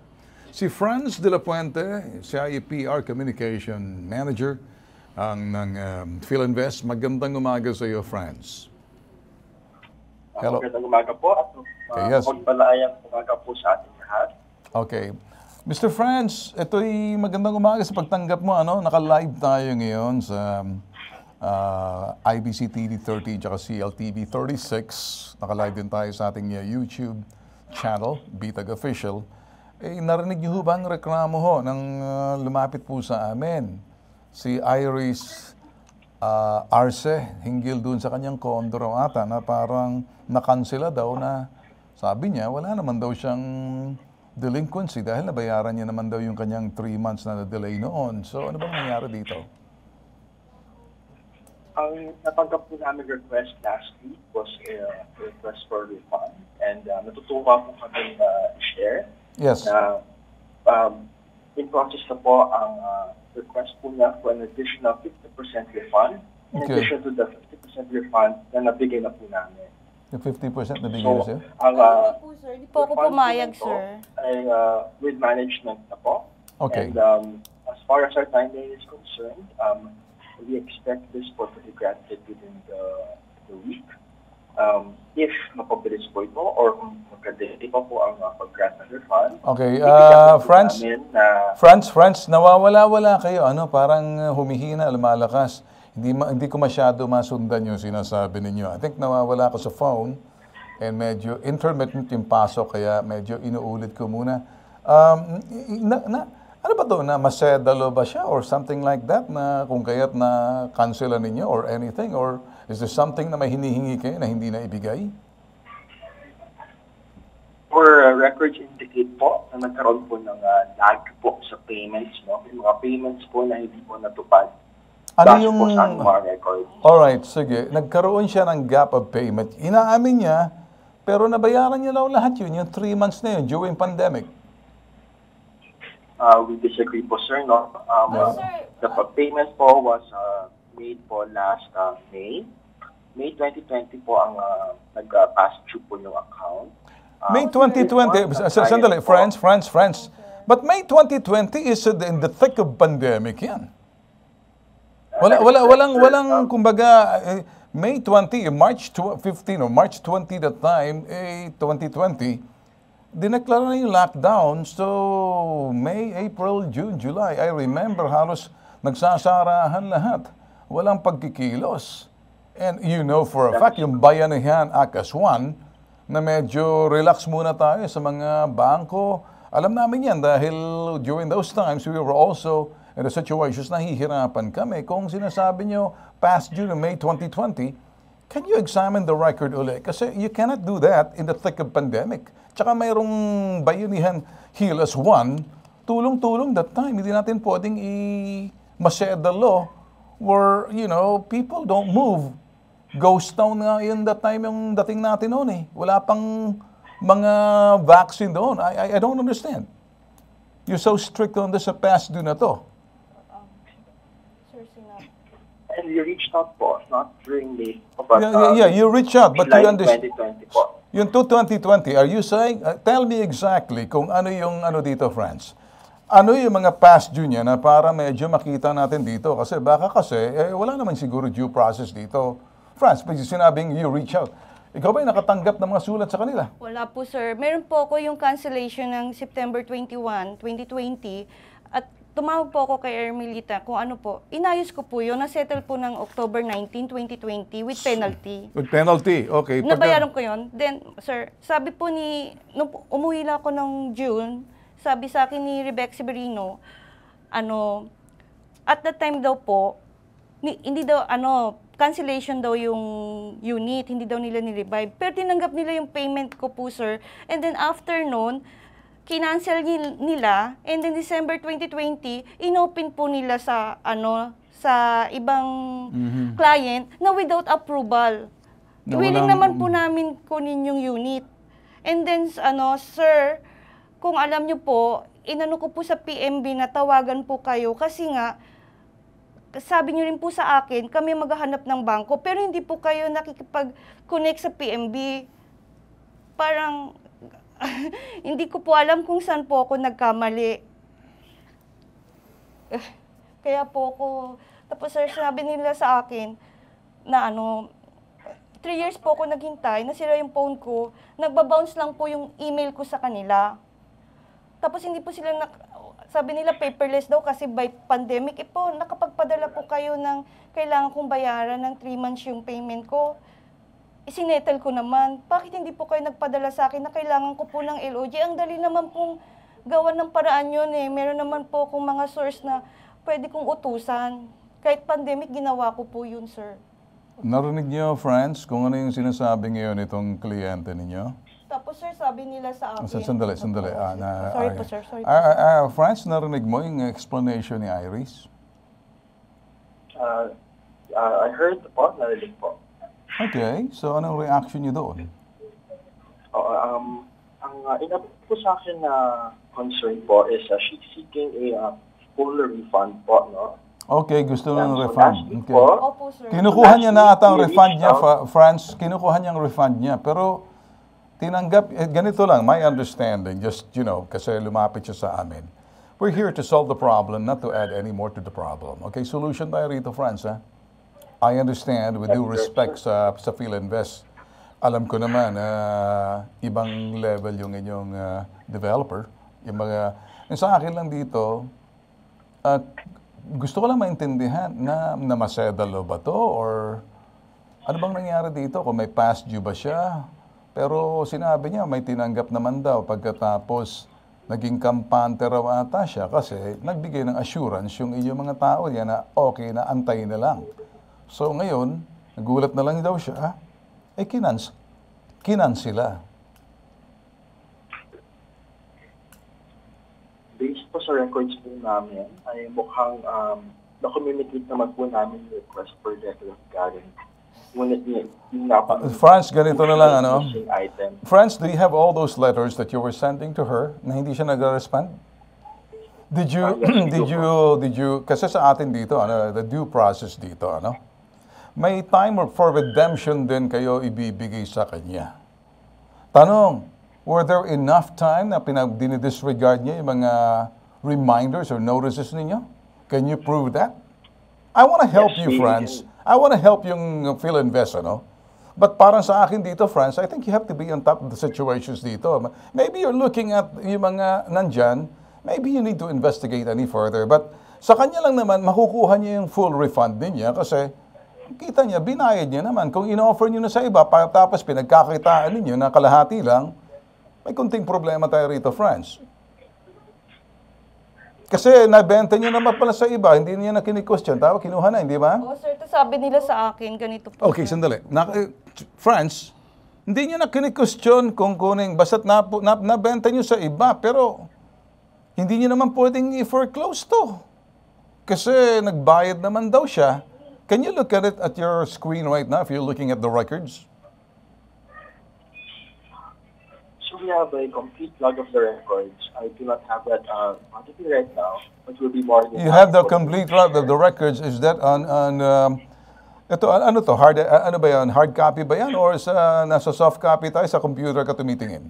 Si Franz de la Puente, siya ay PR Communication Manager ang ng um, Philinvest. Magandang umaga sa iyo, Franz. Hello. Magandang umaga po at uh, okay, yes. magpalayang umaga po sa ating lahat. Okay. Mr. Franz, ito'y magandang umaga sa pagtanggap mo. Ano? Naka-live tayo ngayon sa uh, IBC TV 30 at CLTV 36. Naka-live din tayo sa ating uh, YouTube channel, Bitag Official. Eh, narinig niyo ba ang reklamo ho ng uh, lumapit po sa amin? Si Iris uh, Arce, hinggil dun sa kanyang condo ata na parang nakansela daw na sabi niya, wala naman daw siyang delinquency dahil nabayaran niya naman daw yung kanyang 3 months na delay noon. So ano bang nangyari dito? Ang natanggap po namin request last week was a request for refund and uh, natutuwa po kami uh, share yes. na um, in process na po ang uh, request po niya for an additional 50% refund in okay. addition to the 50% refund na nabigay na po namin. Yung 50% na bigay so, siya? Ang, uh, po, sir. Hindi po ako pumayag, sir. Ay, uh, with management na po. Okay. And um, as far as our timeline is concerned, um, we expect this po to be granted within the, the week. Um, if mapabilis po ito or kung magkadali pa po ang uh, pag-grant ng refund. Okay. Uh, France, na, France, France, nawawala-wala kayo. Ano, parang humihina, lumalakas. Hindi, ma- hindi ko masyado masundan yung sinasabi ninyo. I think nawawala ako sa phone and medyo intermittent yung pasok kaya medyo inuulit ko muna. Um, na, na, ano ba to na masedalo ba siya or something like that na kung kaya't na cancelan ninyo or anything or is there something na may hinihingi kayo na hindi na ibigay? For uh, records indicate po na nagkaroon po ng uh, lag po sa payments, no? Yung mga payments po na hindi po natupad ano That's All right, sige. Nagkaroon siya ng gap of payment. Inaamin niya, pero nabayaran niya daw lahat yun, yung 3 months na yun during pandemic. Uh, we disagree po, sir. No? Um, no, oh, sir. The uh, payment po was uh, made po last uh, May. May 2020 po ang uh, nag-pass through po yung account. Uh, May 2020, uh, sandali, friends, friends, friends. But May 2020 is in the thick of pandemic yan. Wala, wala, walang, walang, kumbaga, eh, May 20, eh, March 12, 15 or March 20 that time, eh, 2020, dineklara na yung lockdown. So, May, April, June, July, I remember halos nagsasarahan lahat. Walang pagkikilos. And you know for a fact, yung bayanihan akaswan, na medyo relax muna tayo sa mga bangko. Alam namin yan dahil during those times, we were also pero sa situations, nahihirapan kami. Kung sinasabi nyo, past June May 2020, can you examine the record uli? Kasi you cannot do that in the thick of pandemic. Tsaka mayroong bayanihan heal as one, tulong-tulong that time. Hindi natin pwedeng i-mashed the law where, you know, people don't move. Ghost town nga yun that time yung dating natin noon eh. Wala pang mga vaccine doon. I, I, I don't understand. You're so strict on this sa past due na to and we reached out po, not during late. But, yeah, yeah, yeah, you reach out, but you understand. 2020 Yung to 2020, are you saying, uh, tell me exactly kung ano yung ano dito, France. Ano yung mga past due niya na para medyo makita natin dito? Kasi baka kasi, eh, wala naman siguro due process dito. France, pag sinabing you reach out, ikaw ba yung nakatanggap ng mga sulat sa kanila? Wala po, sir. Meron po ako yung cancellation ng September 21, 2020 tumawag po ako kay Ermelita kung ano po. Inayos ko po yun. Nasettle po ng October 19, 2020 with penalty. With penalty, okay. Nabayaran ko yun. Then, sir, sabi po ni, nung umuwi lang ako ng June, sabi sa akin ni Rebecca Severino, ano, at that time daw po, ni, hindi daw, ano, cancellation daw yung unit, hindi daw nila ni-revive. Pero tinanggap nila yung payment ko po, sir. And then after noon, kinancel nila and then December 2020 inopen po nila sa ano sa ibang mm-hmm. client na without approval. Na Willing naman po um, namin kunin yung unit. And then ano sir, kung alam niyo po, inano ko po sa PMB na tawagan po kayo kasi nga sabi niyo rin po sa akin, kami maghahanap ng bangko pero hindi po kayo nakikipag-connect sa PMB. Parang hindi ko po alam kung saan po ako nagkamali. Eh, kaya po ako, tapos sir, sinabi nila sa akin na ano, three years po ako naghintay, nasira yung phone ko, nagbabounce lang po yung email ko sa kanila. Tapos hindi po sila, nak sabi nila paperless daw kasi by pandemic, eh po, nakapagpadala po kayo ng kailangan kong bayaran ng 3 months yung payment ko. Isinetel ko naman. Bakit hindi po kayo nagpadala sa akin na kailangan ko po ng LOG? Ang dali naman pong gawa ng paraan yun eh. Meron naman po akong mga source na pwede kong utusan. Kahit pandemic, ginawa ko po yun, sir. Narinig niyo, Franz, kung ano yung sinasabi ngayon itong kliyente ninyo? Tapos, sir, sabi nila sa akin... Sa, sandali, sandali. Ah, na, sorry po, ah, sir. Sorry Ah, ah, ah, Franz, narinig mo yung explanation ni Iris? Uh, uh, I heard po, narinig po. Okay, so anong reaction niyo doon? Oo, oh, um, ang uh, inabot po sa akin na concern po is uh, she's seeking a uh, full refund po, no? Okay, gusto ng so, refund. Okay. Po, Kinukuha niya na ata ang refund niya, out. Uh, France. Kinukuha niya ang refund niya. Pero tinanggap, eh, ganito lang, my understanding, just, you know, kasi lumapit siya sa amin. We're here to solve the problem, not to add any more to the problem. Okay, solution tayo rito, France, ha? I understand, with due respect sa, sa PhilInvest, alam ko naman na uh, ibang level yung inyong uh, developer. Yung mga, yung sa akin lang dito, at uh, gusto ko lang maintindihan na na namasedalo ba to or ano bang nangyari dito? Kung may past due ba siya? Pero sinabi niya may tinanggap naman daw pagkatapos naging kampante raw ata siya kasi nagbigay ng assurance yung inyong mga tao niya na okay na antayin na lang. So ngayon, nagulat na lang daw siya, ay ah. eh, kinans, kinans sila. Based po sa records po namin, ay mukhang um, na-communicate naman po namin request for letter of guarantee. Ngunit yung nga ah, France, ganito na lang, ano? Item. France, do you have all those letters that you were sending to her na hindi siya nag-respond? Did you, ah, did you, did you, kasi sa atin dito, ano, the due process dito, ano? may time for redemption din kayo ibibigay sa Kanya. Tanong, were there enough time na pinag-disregard niya yung mga reminders or notices ninyo? Can you prove that? I want to help yes, you, France. I want to help yung Phil Invest, no? But parang sa akin dito, France, I think you have to be on top of the situations dito. Maybe you're looking at yung mga nandyan, maybe you need to investigate any further. But sa kanya lang naman, makukuha niya yung full refund din niya kasi kita niya, binayad niya naman. Kung in-offer niyo na sa iba, tapos pinagkakitaan ninyo na kalahati lang, may kunting problema tayo rito, friends. Kasi nabenta niyo naman pala sa iba, hindi niya na kini-question. Tama, kinuha na, hindi ba? Oo, oh, sir. Ito sabi nila sa akin, ganito po. Okay, sandali. Na, eh, France, hindi niya na kini-question kung kuning, basta't na, na, nabenta niyo sa iba, pero hindi niya naman pwedeng i-foreclose to. Kasi nagbayad naman daw siya. Can you look at it at your screen right now if you're looking at the records? So we have a complete log of the records. I do not have that uh, right now, but will be more than You have the complete log of the records. Is that on... on um, ito, ano to? Hard, ano ba yan? Hard copy ba yan? Or sa, nasa soft copy tayo sa computer ka tumitingin?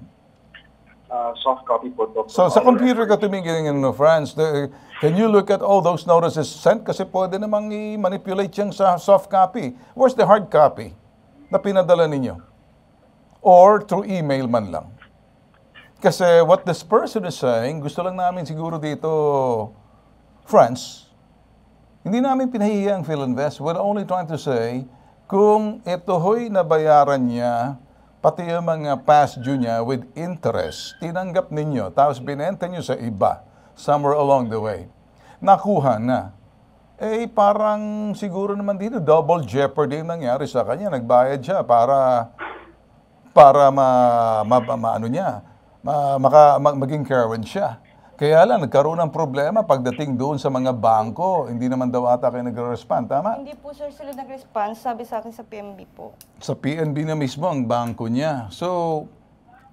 Uh, soft copy po. So sa computer records. ka tumitingin in France, the, Can you look at all those notices sent? Kasi pwede namang i-manipulate yan sa soft copy. Where's the hard copy na pinadala ninyo? Or through email man lang. Kasi what this person is saying, gusto lang namin siguro dito, France, hindi namin pinahihiya ang PhilInvest. We're only trying to say, kung ito ho'y nabayaran niya, pati yung mga past due niya with interest, tinanggap ninyo, tapos binenta niyo sa iba somewhere along the way. Nakuha na. Eh, parang siguro naman dito, double jeopardy nangyari sa kanya. Nagbayad siya para para ma, ma, ma, ma ano niya, ma, maka, mag, maging Karen siya. Kaya lang, nagkaroon ng problema pagdating doon sa mga bangko. Hindi naman daw ata kayo nagre-respond, tama? Hindi po sir sila nag-respond, sabi sa akin sa PNB po. Sa PNB na mismo ang bangko niya. So,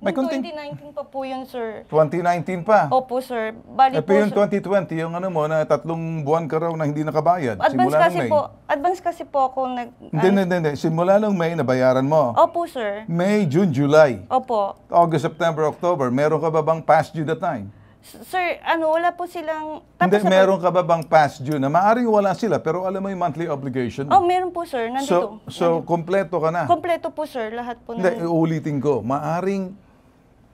may kunting... 2019 pa po yun, sir. 2019 pa? Opo, sir. Bali e, po, yung 2020, yung ano mo, na tatlong buwan ka raw na hindi nakabayad. Advance Simula kasi May. po. Advance kasi po ako nag... Hindi, hindi, hindi. Simula nung May, nabayaran mo. Opo, sir. May, June, July. Opo. August, September, October. Meron ka ba bang past due that time? Sir, ano, wala po silang... Tapos Hindi, meron ka ba bang past due na maaaring wala sila, pero alam mo yung monthly obligation? Oh, meron po, sir. Nandito. So, so kompleto ka na? Kompleto po, sir. Lahat po na. Hindi, ulitin ko. Maaring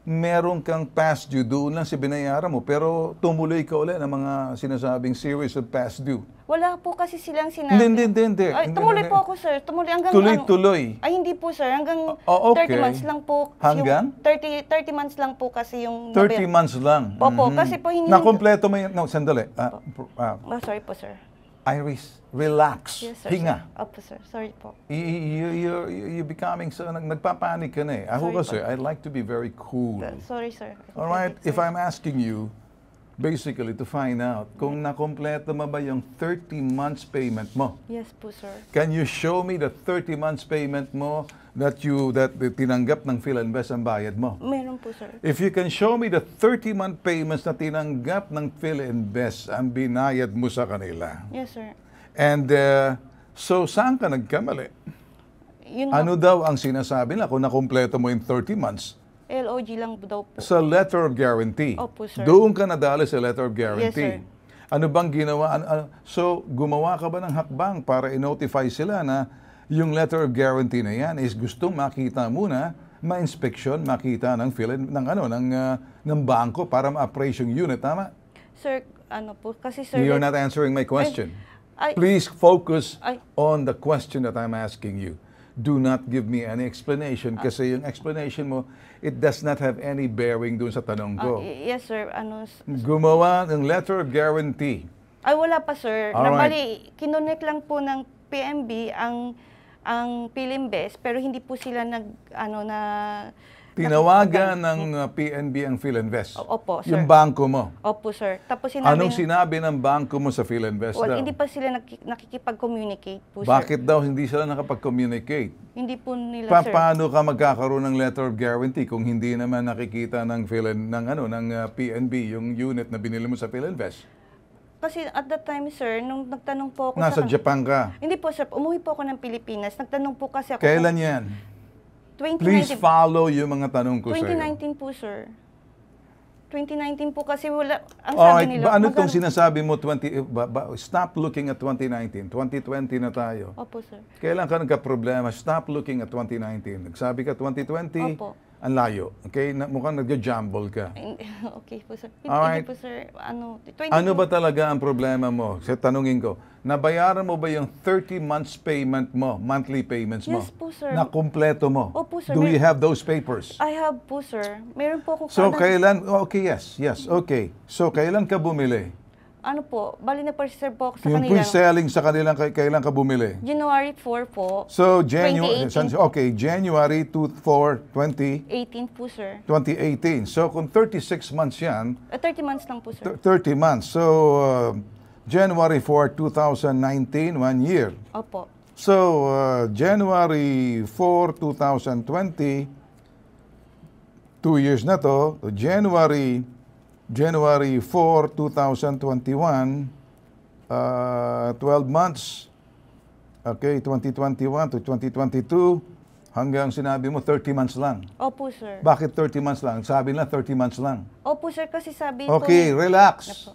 meron kang past due, doon lang si binayaran mo, pero tumuloy ka ulit ng mga sinasabing series of past due. Wala po kasi silang sinabi. Hindi, hindi, hindi. Ay, tumuloy po ako, sir. Tumuloy hanggang... Tuloy-tuloy. Ano, ay, hindi po, sir. Hanggang oh, okay. 30 months lang po. Hanggang? Yung 30, 30 months lang po kasi yung... 30 months lang. Po, mm-hmm. kasi po hindi... Nakompleto mo yun. No, sandali. Ah, uh, Uh, oh, sorry po, sir. Iris, relax. Yes, sir. Hinga. Sir. Opo, Sorry po. You, you, you're, becoming, so nag, nagpapanik ka na eh. Ako sir, I'd like to be very cool. Uh, sorry, sir. All right, if I'm asking you, basically, to find out kung nakompleto mo ba yung 30 months payment mo. Yes po, sir. Can you show me the 30 months payment mo that you that tinanggap ng PhilInvest ang bayad mo? Meron po, sir. If you can show me the 30-month payments na tinanggap ng PhilInvest ang binayad mo sa kanila. Yes, sir. And uh, so saan ka nagkamali? Yun ano daw ang sinasabi na kung nakumpleto mo in 30 months? LOG lang daw po. Sa letter of guarantee. Opo, sir. Doon ka nadali sa letter of guarantee. Yes, sir. Ano bang ginawa? Ano, ano, so, gumawa ka ba ng hakbang para i-notify sila na yung letter of guarantee na yan is gusto makita muna ma inspection makita ng Philin, ng ano, ng uh, ng bangko para ma-appraise yung unit, tama? Sir, ano po, kasi sir... You're not answering my question. I, I, Please focus I, on the question that I'm asking you. Do not give me any explanation uh, kasi yung explanation mo, it does not have any bearing dun sa tanong ah, ko. Uh, yes, sir. Ano, Gumawa ng letter of guarantee. Ay, wala pa, sir. All Nabali, right. kinonek lang po ng PMB ang ang Pilimbes pero hindi po sila nag ano na Tinawagan ng uh, PNB ang Philinvest. opo, sir. Yung bangko mo. Opo, sir. Tapos sinabi Anong sinabi ng bangko mo sa Philinvest well, daw? hindi pa sila nakik- nakikipag-communicate po, sir. Bakit daw hindi sila nakapag-communicate? Hindi po nila, pa- sir. Paano ka magkakaroon ng letter of guarantee kung hindi naman nakikita ng Philin ng ano ng uh, PNB yung unit na binili mo sa Philinvest? Kasi at that time, sir, nung nagtanong po ako... Nasa sa, Japan ka? Hindi po, sir. Umuwi po ako ng Pilipinas. Nagtanong po kasi ako... Kailan kung, yan? 2019, Please follow yung mga tanong ko 2019 sa'yo. 2019 po, sir. 2019 po kasi wala, ang Alright, sabi nila... Ba, ano itong sinasabi mo, 20, eh, ba, ba, stop looking at 2019, 2020 na tayo. Opo, sir. Kailan ka nagka-problema, stop looking at 2019. Nagsabi ka 2020, Opo. Ang layo. Okay? Na, mukhang nagja-jumble ka. Okay po, sir. Hindi right. po, sir. Ano, 22. ano ba talaga ang problema mo? Sa tanungin ko, nabayaran mo ba yung 30 months payment mo, monthly payments mo? Yes po, sir. Na kumpleto mo? Opo, sir. Do you have those papers? I have po, sir. Meron po ako. So, kailan? Okay, yes. Yes, okay. So, kailan ka bumili? ano po, bali na preserve po ako sa yung kanila. Yung pre-selling sa kanila, kailan ka bumili? January 4 po. So, January, okay, January 2, 4, 20? po, sir. 2018. So, kung 36 months yan. Uh, 30 months lang po, sir. 30 months. So, uh, January 4, 2019, one year. Opo. So, uh, January 4, 2020, two years na to, January January 4, 2021, uh, 12 months, okay, 2021 to 2022, hanggang sinabi mo 30 months lang. Opo, sir. Bakit 30 months lang? Sabi nila 30 months lang. Opo, sir, kasi sabi Okay, eh, relax.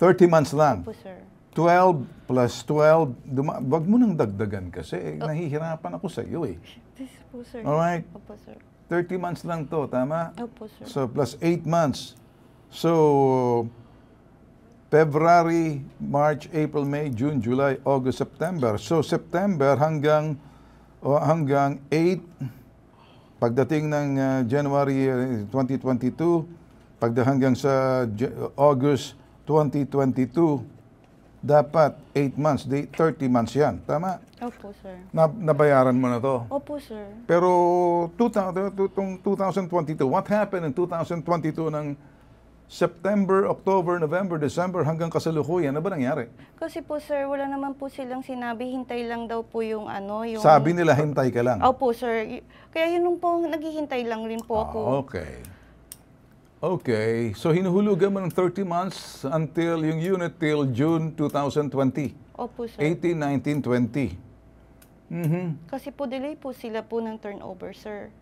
30 months lang. Opo, sir. 12 plus 12, duma- wag mo nang dagdagan kasi eh, oh. nahihirapan ako sa iyo eh. This po, sir. All right. Opo, sir. 30 months lang to, tama? Opo, sir. So plus 8 months. So, February, March, April, May, June, July, August, September. So September hanggang o hanggang 8 pagdating ng uh, January 2022 uh, pagda hanggang sa August 2022 dapat 8 months, di 30 months 'yan. Tama? Opo, sir. Na, nabayaran mo na 'to. Opo, sir. Pero 2000 2022, what happened in 2022 ng September, October, November, December hanggang kasalukuyan, ano ba nangyari? Kasi po sir, wala naman po silang sinabi, hintay lang daw po yung ano, yung... Sabi nila hintay ka lang. Opo sir, kaya yun po, naghihintay lang rin po ah, ako. Ah, okay. Okay, so hinuhulugan mo ng 30 months until yung unit till June 2020. Opo sir. 18, 19, 20. Mm-hmm. Kasi po delay po sila po ng turnover sir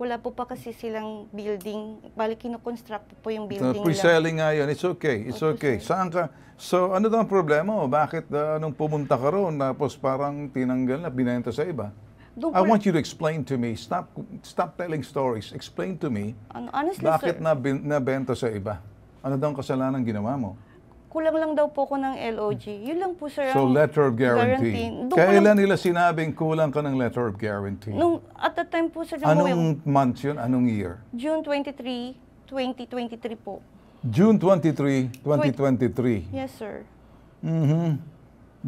wala po pa kasi silang building. Bali, kinoconstruct po, po yung building so, pre-selling nila. Pre-selling nga yun. It's okay. It's okay. Sir. Saan ka? So, ano daw ang problema mo? Bakit uh, nung pumunta ka roon, tapos parang tinanggal na, binenta sa iba? Doon I want you to explain to me. Stop stop telling stories. Explain to me. Ano, honestly, bakit sir, na, bin, sa iba? Ano daw ang kasalanan ginawa mo? kulang lang daw po ko ng LOG. Yun lang po, sir. So, letter of guarantee. guarantee. Kailan nila sinabing kulang ka ng letter of guarantee? Nung, at the time po, sir. Anong yung, month yun? Anong year? June 23, 2023 po. June 23, 2023? Yes, sir. Mm-hmm.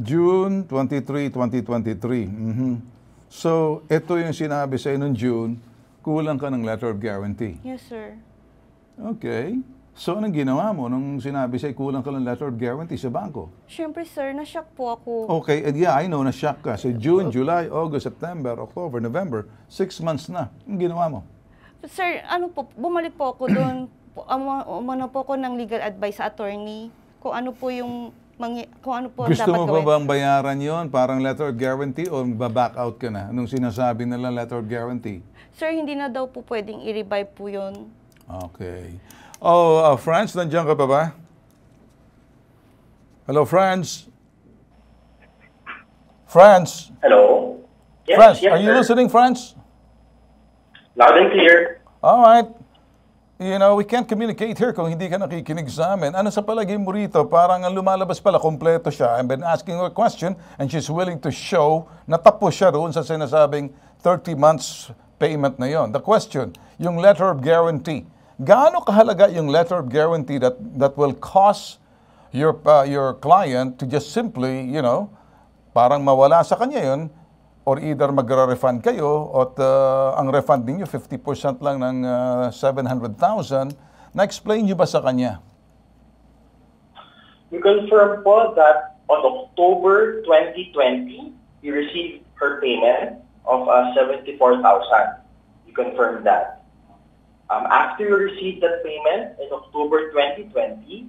June 23, 2023. Mm-hmm. So, ito yung sinabi sa'yo noong June, kulang ka ng letter of guarantee. Yes, sir. Okay. So, anong ginawa mo nung sinabi sa'yo, kulang ka ng letter of guarantee sa banko? Siyempre, sir, na-shock po ako. Okay, and yeah, I know, na-shock ka. So, June, July, August, September, October, November, six months na. Anong ginawa mo? Sir, ano po, bumalik po ako doon. Um, umano po ako ng legal advice sa attorney kung ano po yung mangi, kung ano po Gusto dapat mo gawin. ba bang bayaran yon Parang letter of guarantee o ba-back out ka na? Anong sinasabi nila letter of guarantee? Sir, hindi na daw po pwedeng i-revive po yun. Okay. Oh, uh, France, nandiyan ka pa ba? Hello, France. France. Hello? Yes, Franz, yes, are you sir. listening, France? Loud and clear. All right. You know, we can't communicate here kung hindi ka nakikinig sa amin. Ano sa palagay mo rito? Parang ang lumalabas pala, kompleto siya. I've been asking her a question and she's willing to show na tapos siya roon sa sinasabing 30 months payment na yon. The question, yung letter of guarantee gaano kahalaga yung letter of guarantee that, that will cause your, uh, your client to just simply, you know, parang mawala sa kanya yun, or either magre-refund kayo at uh, ang refund ninyo 50% lang ng uh, 700,000, na-explain nyo ba sa kanya? We confirm po that on October 2020, you received her payment of uh, 74,000. You confirm that. Um, after you received that payment in October 2020,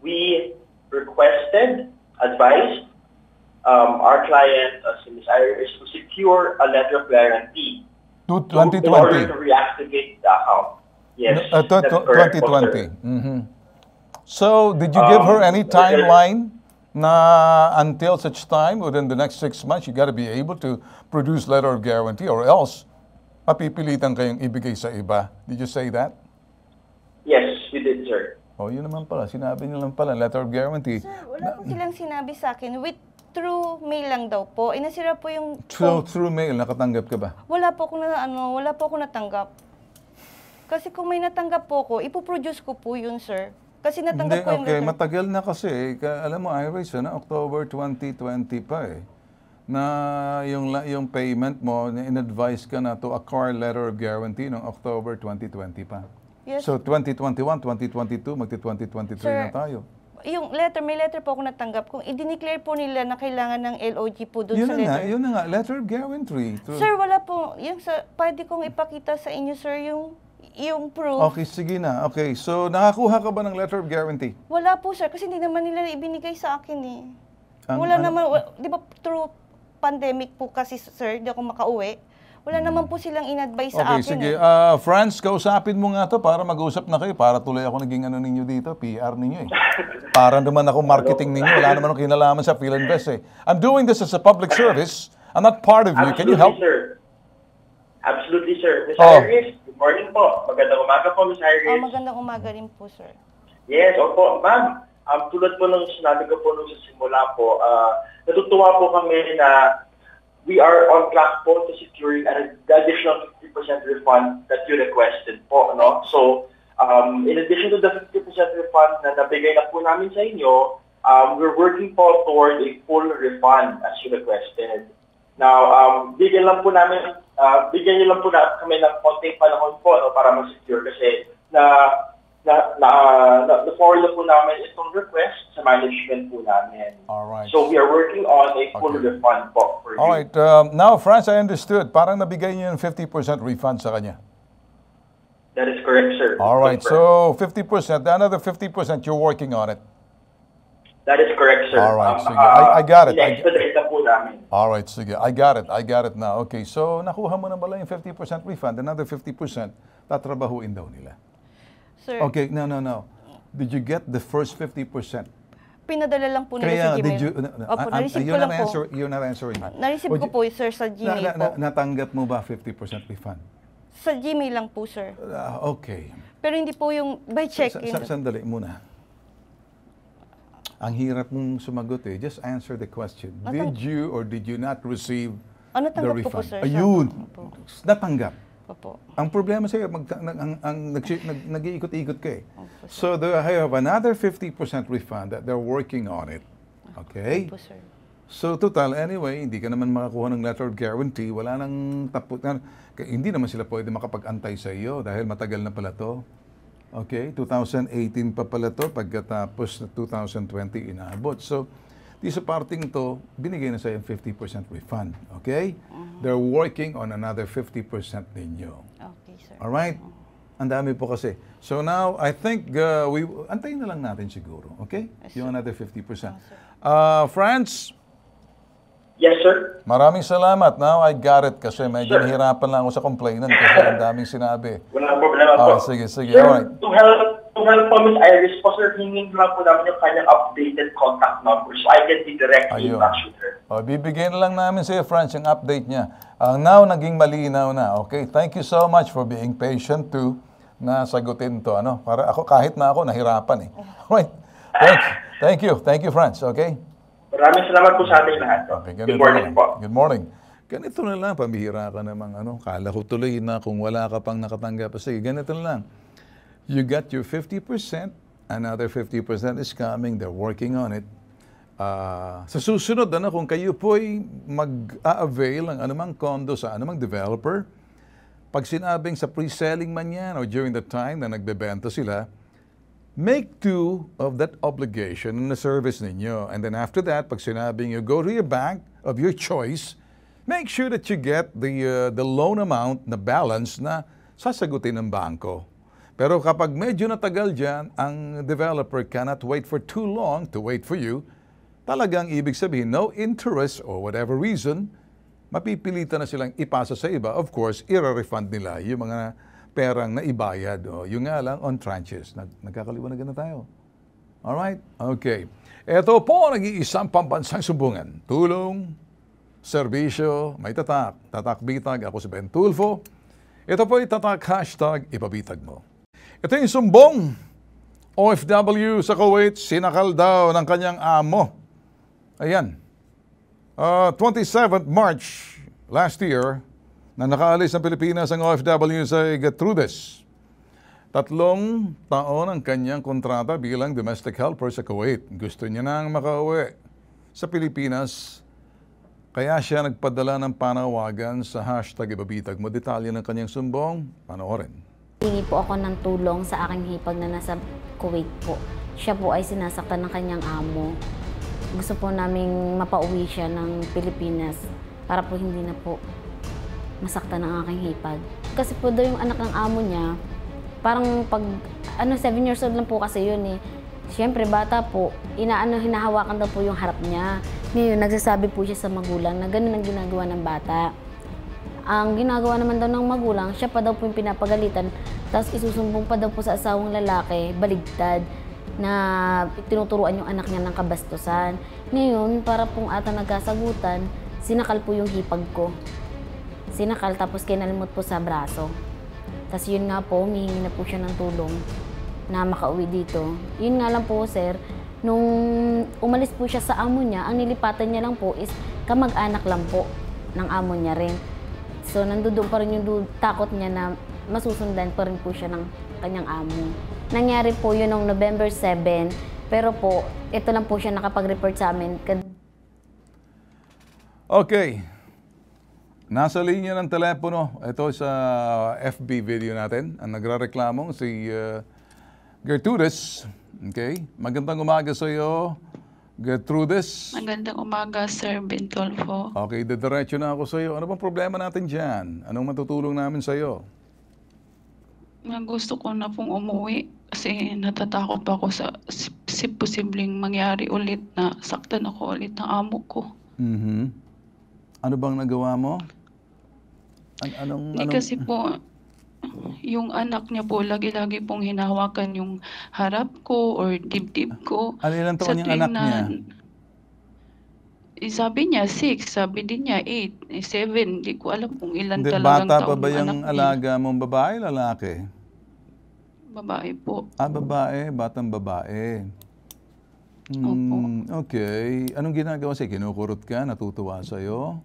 we requested, advised um, our client, uh, Ms. to secure a letter of guarantee to, 2020. in order to reactivate the account. Yes, uh, to, to, 2020. Mm -hmm. So, did you um, give her um, any timeline? Nah, until such time, within the next six months, you got to be able to produce letter of guarantee, or else mapipilitan kayong ibigay sa iba. Did you say that? Yes, we did, sir. Oh, yun naman pala. Sinabi niyo lang pala, letter of guarantee. Sir, wala po silang sinabi sa akin. With true mail lang daw po. Inasira eh, po yung... Through, through mail, nakatanggap ka ba? Wala po akong, na, ano, wala po akong natanggap. Kasi kung may natanggap po ko, ipoproduce ko po yun, sir. Kasi natanggap Hindi, ko yung okay. letter. Matagal na kasi. Alam mo, Iris, ano, October 2020 pa eh na yung, yung payment mo, in-advise ka na to car letter of guarantee noong October 2020 pa. Yes. So 2021, 2022, magti-2023 na tayo. Yung letter, may letter po ako natanggap kung i-declare po nila na kailangan ng LOG po doon yun sa na letter. Nga, yun na nga, letter of guarantee. True. Sir, wala po. Yung sa, pwede kong ipakita sa inyo, sir, yung yung proof. Okay, sige na. Okay, so nakakuha ka ba ng letter of guarantee? Wala po, sir, kasi hindi naman nila ibinigay sa akin eh. Ang, wala ano? naman, di ba, through pandemic po kasi, sir, di ako makauwi. Wala hmm. naman po silang in-advise okay, sa akin. Okay, sige. Eh. Uh, ah, Franz, kausapin mo nga to para mag-usap na kayo. Para tuloy ako naging ano ninyo dito, PR ninyo eh. Para naman ako marketing ninyo. Wala naman akong kinalaman sa PhilInvest eh. I'm doing this as a public service. I'm not part of you. Absolutely, Can you help? Sir. Absolutely, sir. Miss oh. Iris, good morning po. Magandang umaga po, Miss oh, Iris. Oh, magandang umaga rin po, sir. Yes, opo. Ma'am, Um, tulad po nung sinabi ko po nung sa simula po, uh, natutuwa po kami na we are on track po to securing an additional 50% refund that you requested po. No? So, um, in addition to the 50% refund na nabigay na po namin sa inyo, um, we're working po toward a full refund as you requested. Now, um, bigyan lang po namin, uh, bigyan niyo lang po na, kami ng konting panahon po no, para ma-secure kasi na na, na, na the follow po namin itong request sa management po namin. All right. So we are working on a full okay. refund po for All you. right. Um, now, France, I understood. Parang nabigay niyo yung 50% refund sa kanya. That is correct, sir. All right. So 50%, another 50%, you're working on it. That is correct, sir. All right, um, Uh, I, I got it. All right, sige. I got it. I got it now. Okay, so nakuha mo na bala yung 50% refund, another 50%, tatrabahuin daw nila sir. Okay, no, no, no. Did you get the first 50%? Pinadala lang po nila Kaya, sa Gmail. did you, no, no, Opo, I- I- na ko you're, lang not po. you're not answering. Na- ko po, sir, sa Gmail na- po. natanggap mo ba 50% refund? Sa Gmail lang po, sir. Ah, okay. Pero hindi po yung by Sa- check-in. sa- sandali muna. Ang hirap mong sumagot eh. Just answer the question. Natang- Did you or did you not receive Ah, natanggap the ko po, sir, Ayun. Natanggap. Opo. Ang problema sa'yo, mag, ang, ang, ang, nag, nag, iikot ikot ka eh. Opo, so there, I have another 50% refund that they're working on it. Okay? Opo, sir. So total, anyway, hindi ka naman makakuha ng letter of guarantee. Wala nang tapos. Na, hindi naman sila pwede makapag-antay sa iyo dahil matagal na pala to. Okay? 2018 pa pala to pagkatapos na 2020 inaabot. So, Di sa parting to, binigay na sa 50% refund. Okay? Uh-huh. They're working on another 50% ninyo. Okay, sir. All right? Ang dami po kasi. So now, I think uh, we antayin na lang natin siguro, okay? Yes, Yung another 50%. Uh, France? Yes, sir. Maraming salamat. Now I got it kasi medyo sir. nahirapan lang ako sa complainant kasi ang daming sinabi. Wala problema po. Ah, sige, sige. Sir, All right. to help To help po, Ms. Iris po, hingin lang po namin yung kanyang updated contact number so I can be directly Ayun. in touch with her. O, bibigyan lang namin sa iyo, Franz, yung update niya. Uh, now, naging malinaw na. Okay, thank you so much for being patient to na sagutin to. Ano? Para ako, kahit na ako, nahirapan eh. Right. Thank, thank you. Thank you, Franz. Okay? Maraming salamat po sa ating lahat. Okay, Good morning lang. po. Good morning. Ganito na lang, pambihira ka namang ano, kala ko tuloy na kung wala ka pang nakatanggap. Sige, ganito na lang. You got your 50%, another 50% is coming, they're working on it. Uh, sa susunod na kung kayo po'y mag-avail ng anumang condo sa anumang developer, pag sinabing sa pre-selling man yan o during the time na nagbebenta sila, make two of that obligation in the service ninyo. And then after that, pag sinabing you go to your bank of your choice, make sure that you get the, uh, the loan amount na balance na sasagutin ng banko. Pero kapag medyo natagal dyan, ang developer cannot wait for too long to wait for you. Talagang ibig sabihin, no interest or whatever reason, mapipilitan na silang ipasa sa iba. Of course, ira-refund nila yung mga perang naibayad. O, yung nga lang, on tranches. Nag nagkakaliwanagan na tayo. Alright? Okay. Ito po ang nag-iisang pambansang sumbungan. Tulong, serbisyo, may tatak. Tatak bitag. Ako si Ben Tulfo. Ito po ay tatak hashtag ipabitag mo. Ito yung sumbong. OFW sa Kuwait, sinakal daw ng kanyang amo. Ayan. Uh, ah, 27th March last year, na nakaalis ng Pilipinas ang OFW sa Gertrudes. Tatlong taon ang kanyang kontrata bilang domestic helper sa Kuwait. Gusto niya nang makauwi sa Pilipinas kaya siya nagpadala ng panawagan sa hashtag ibabitag mo. Detalye ng kanyang sumbong, panoorin. Hingi po ako ng tulong sa aking hipag na nasa Kuwait po. Siya po ay sinasaktan ng kanyang amo. Gusto po naming mapauwi siya ng Pilipinas para po hindi na po masaktan ang aking hipag. Kasi po daw yung anak ng amo niya, parang pag, ano, 7 years old lang po kasi yun eh. Siyempre, bata po, inaano, hinahawakan daw po yung harap niya. Ngayon, nagsasabi po siya sa magulang na ganun ang ginagawa ng bata. Ang ginagawa naman daw ng magulang, siya pa daw po yung pinapagalitan, tapos isusumbong pa daw po sa asawang lalaki, baligtad, na tinuturuan yung anak niya ng kabastusan. Ngayon, para pong ata nagkasagutan, sinakal po yung hipag ko. Sinakal tapos kinalimot po sa braso. Tapos yun nga po, humihingi na po siya ng tulong na makauwi dito. Yun nga lang po, sir, nung umalis po siya sa amo niya, ang nilipatan niya lang po is kamag-anak lang po ng amo niya rin. So, nandoon pa rin yung takot niya na masusundan pa rin po siya ng kanyang amo. Nangyari po yun noong November 7, pero po, ito lang po siya nakapag-report sa amin. Okay. Nasa linya ng telepono, ito sa FB video natin, ang nagrareklamong si uh, Gertrudes. Okay? Magandang umaga sa iyo, get through this. Magandang umaga, Sir Bintolfo. Okay, didiretso na ako sa iyo. Ano bang problema natin dyan? Anong matutulong namin sa iyo? Nga gusto ko na pong umuwi kasi natatakot pa ako sa si, posibleng mangyari ulit na saktan ako ulit ng amo ko. Mhm. Ano bang nagawa mo? An- anong, Hindi kasi po, yung anak niya po, lagi-lagi pong hinahawakan yung harap ko or dibdib ko. Ano ilan taon yung anak na, niya? Eh, sabi niya six. sabi din niya eight. Eh, seven. Hindi ko alam kung ilan Hindi, talagang bata taon pa ba yung alaga niya. mong babae, lalaki? Babae po. Ah, babae. Batang babae. Hmm, Opo. Okay. Anong ginagawa siya? Kinukurot ka? Natutuwa sa'yo?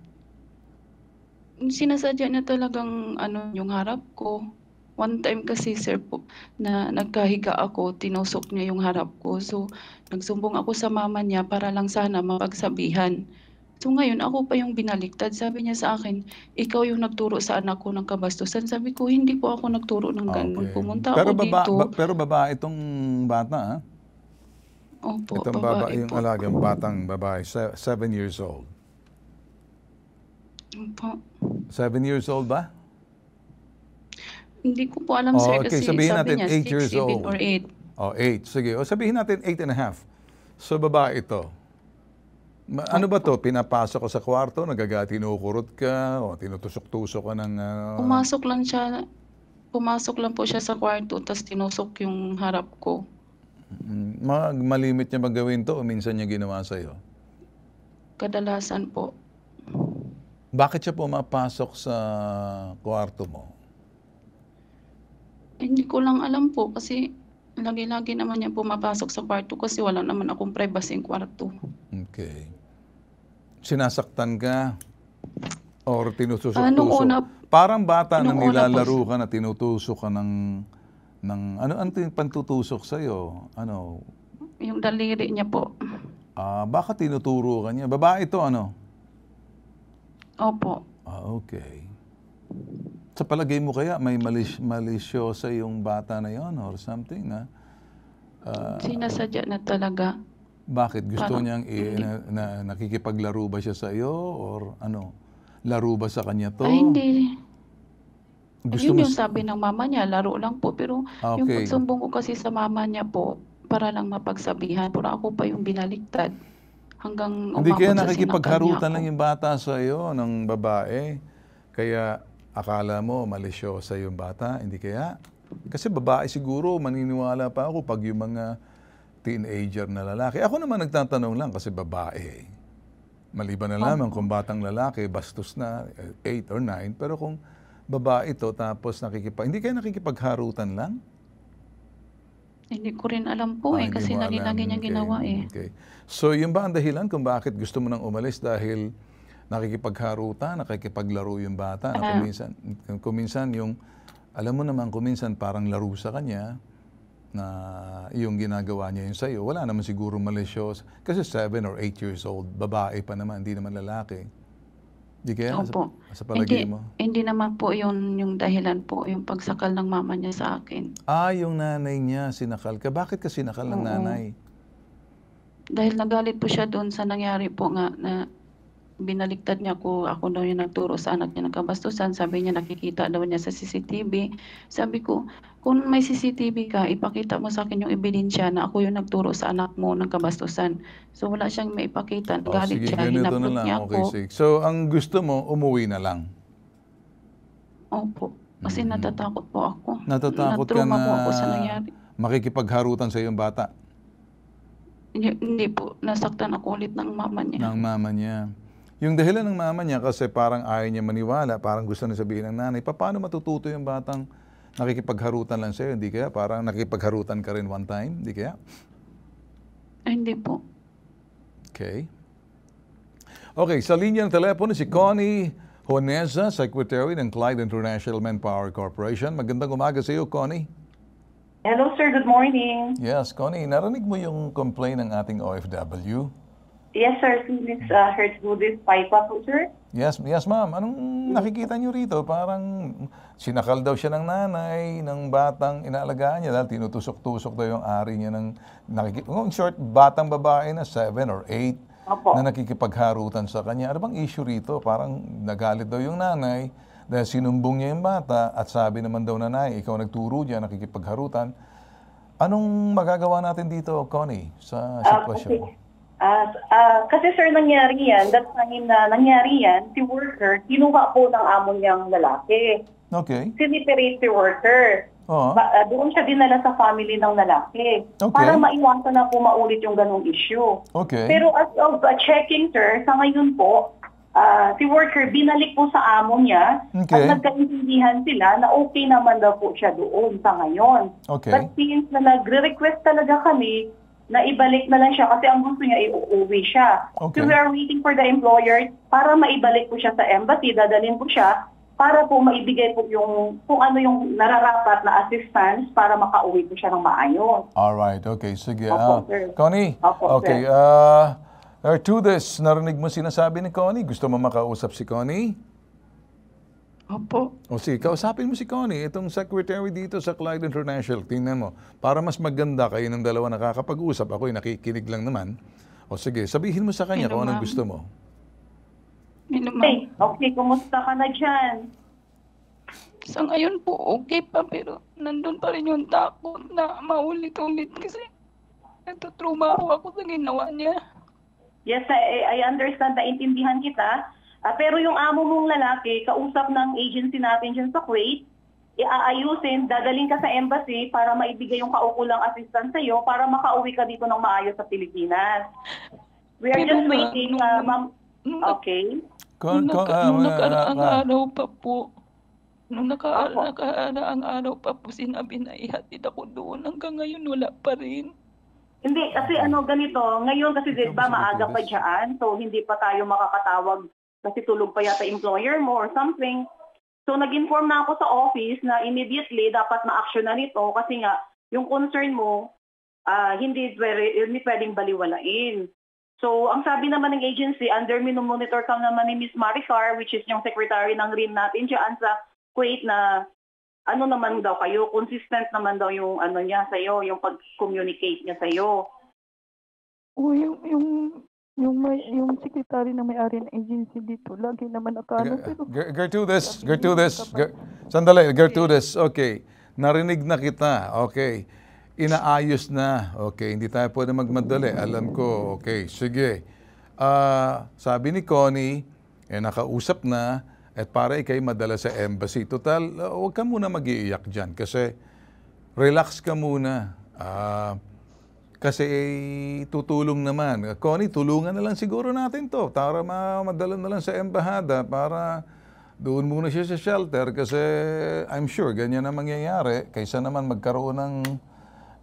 sinasadya niya talagang ano yung harap ko. One time kasi sir po na nagkahiga ako, tinusok niya yung harap ko. So nagsumbong ako sa mama niya para lang sana mapagsabihan. So ngayon, ako pa yung binaliktad. Sabi niya sa akin, ikaw yung nagturo sa anak ko ng kabastusan. Sabi ko, hindi po ako nagturo ng ganun. Pumunta pero ako baba, dito. Ba, pero babae itong bata, ha? Opo, Itong babae, babae yung alagang batang babae, seven years old. Opo. Seven years old ba? Hindi ko po alam, oh, sir, okay. kasi sabihin sabi natin niya, eight six, years old. or eight. Oh, eight. Sige. O oh, sabihin natin eight and a half. So, babae ito. Ma- ano ba to? Pinapasok ko sa kwarto, nagagati, tinukurot ka, o tinutusok-tusok ka ng... Uh... Pumasok lang siya, pumasok lang po siya sa kwarto, tapos tinusok yung harap ko. Mm-hmm. Mag malimit niya magawin to o minsan niya ginawa sa'yo? Kadalasan po. Bakit siya pumapasok sa kwarto mo? Eh, hindi ko lang alam po kasi lagi-lagi naman niya pumapasok sa kwarto kasi wala naman akong privacy yung kwarto. Okay. Sinasaktan ka or tinutusok-tusok? Ah, una, Parang bata na nilalaro ka na tinutusok ka ng, ng ano, ano yung pantutusok sa'yo? Ano? Yung daliri niya po. Ah, baka tinuturo ka niya. Babae ito, ano? Opo. Ah, okay. Sa palagay mo kaya may malis malisyosa yung bata na yon or something na? Ah, Sinasadya na talaga. bakit? Gusto Parang niyang i- na, na, nakikipaglaro ba siya sa iyo or ano? Laro ba sa kanya to? Ay, hindi. Gusto Yun mo yung sabi ng mama niya, laro lang po. Pero Ah, yung okay. pagsumbong ko kasi sa mama niya po, para lang mapagsabihan. Pero ako pa yung binaliktad hanggang Hindi kaya nakikipagharutan lang yung bata sa iyo ng babae. Kaya akala mo malisyosa yung bata, hindi kaya? Kasi babae siguro, maniniwala pa ako pag yung mga teenager na lalaki. Ako naman nagtatanong lang kasi babae. Maliban na lamang kung batang lalaki, bastos na 8 eh, or 9. Pero kung babae ito tapos nakikipag... Hindi kaya nakikipagharutan lang? Hindi ko rin alam po ah, eh, kasi lagi na niya okay. ginawa eh. Okay. So, yun ba ang dahilan kung bakit gusto mo nang umalis? Dahil nakikipagharuta, nakikipaglaro yung bata, uh, na ah. kuminsan, kuminsan yung, alam mo naman, kuminsan parang laro sa kanya, na yung ginagawa niya yun sa'yo. Wala naman siguro malicious. Kasi 7 or 8 years old, babae pa naman, hindi naman lalaki. Di kaya? Opo. Sa, sa hindi, mo? Hindi naman po yung, yung dahilan po, yung pagsakal ng mama niya sa akin. Ah, yung nanay niya sinakal ka. Bakit ka sinakal ng Oo. nanay? Dahil nagalit po siya doon sa nangyari po nga na binaliktad niya ko, ako daw yung nagturo sa anak niya ng kabastusan. Sabi niya nakikita daw niya sa CCTV. Sabi ko, kung may CCTV ka, ipakita mo sa akin yung ebidensya na ako yung nagturo sa anak mo ng kabastusan. So wala siyang maipakita. Oh, Galit sige, siya, ganito na lang. Niya ako. Sige. So ang gusto mo, umuwi na lang? Opo. Kasi mm-hmm. natatakot po ako. Natatakot ka na ako sa makikipagharutan sa yung bata? Hindi, hindi po. Nasaktan ako ulit ng mama niya. Ng mama niya. Yung dahilan ng mama niya kasi parang ayaw niya maniwala, parang gusto niya sabihin ng nanay, paano matututo yung batang nakikipagharutan lang sa'yo, hindi kaya? Parang nakikipagharutan ka rin one time, hindi kaya? Ay, hindi po. Okay. Okay, sa linya ng telepono si Connie Honeza, Secretary ng Clyde International Manpower Corporation. Magandang umaga sa iyo, Connie. Hello, sir. Good morning. Yes, Connie, narinig mo yung complaint ng ating OFW? Yes, sir. Si Miss uh, Hertz Goodies, Paipa po, sir. Yes, yes ma'am. Anong nakikita niyo rito? Parang sinakal daw siya ng nanay, ng batang inaalagaan niya dahil tinutusok-tusok daw yung ari niya ng nakikita. Oh, in short, batang babae na 7 or 8 Opo. na nakikipagharutan sa kanya. Ano bang issue rito? Parang nagalit daw yung nanay dahil sinumbong niya yung bata at sabi naman daw nanay, ikaw nagturo diyan, nakikipagharutan. Anong magagawa natin dito, Connie, sa ah, sitwasyon? Uh, okay. At ah, kasi sir, nangyari yan, that time na nangyari yan, si worker, kinuha po ng amo niyang lalaki. Okay. Siniparate si worker. Oo. Ba- ah, doon siya dinala sa family ng lalaki. Okay. Para maiwasan na po maulit yung ganong issue. Okay. Pero as of uh, checking, sir, sa ngayon po, ah, si worker binalik po sa amo niya Okay. at nagkaintindihan sila na okay naman daw po siya doon sa ngayon. Okay. But since na nagre-request talaga kami na ibalik na lang siya kasi ang gusto niya iuwi siya. Okay. So we are waiting for the employer para maibalik po siya sa embassy, dadalhin po siya para po maibigay po yung kung ano yung nararapat na assistance para makauwi po siya ng maayos. All right. Okay, sige. Opo, uh, Connie. Opo, okay, sir. uh to this, narinig mo sinasabi ni Connie? Gusto mo makausap si Connie? Opo. O sige, kausapin mo si Connie, itong secretary dito sa Clyde International, tingnan mo, para mas maganda kayo ng dalawa nakakapag-usap, ako yung nakikinig lang naman. O sige, sabihin mo sa kanya Hello, kung anong gusto mo. Hello, ma'am. Hey, okay, kumusta ka na dyan? Sa ngayon po, okay pa, pero nandun pa rin yung takot na maulit-ulit kasi natutruma ako ako sa ginawa niya. Yes, I, I understand, naintindihan kita. Uh, pero yung amo mong lalaki, kausap ng agency natin dyan sa Kuwait, iaayusin, dadaling ka sa embassy para maibigay yung kaukulang assistance sa iyo para makauwi ka dito ng maayos sa Pilipinas. We are pero just waiting, uh, ma'am. Okay. Kung, kung, ah, nung nakaaraw pa po, nung nakaaraang araw pa po, sinabi na ihatid ako doon. Hanggang ngayon, wala pa rin. Hindi, kasi ano ganito, ngayon kasi di ba maaga pa dyan, so hindi pa tayo makakatawag kasi tulog pa yata employer mo or something. So nag-inform na ako sa office na immediately dapat ma-action na nito kasi nga yung concern mo uh, hindi, hindi pwedeng baliwalain. So ang sabi naman ng agency, under minomonitor ka naman ni Ms. Maricar, which is yung secretary ng RIN natin dyan sa Kuwait na ano naman daw kayo, consistent naman daw yung ano niya sa'yo, yung pag-communicate niya sa'yo. O oh, yung, yung yung may yung secretary na may-ari ng agency dito, lagi naman nakano pero Ger- Gertrudes, Gertrudes, Ger- sandali, Gertrudes. Okay. Narinig na kita. Okay. Inaayos na. Okay, hindi tayo pwedeng magmadali. Alam ko. Okay, sige. Ah, sabi ni Connie, eh, nakausap na at para ikay madala sa embassy. Total, uh, huwag ka muna mag-iiyak dyan kasi relax ka muna. Ah, kasi eh, tutulong naman. Connie, tulungan na lang siguro natin to. Tara ma madala na lang sa embahada para doon muna siya sa shelter kasi I'm sure ganyan na mangyayari kaysa naman magkaroon ng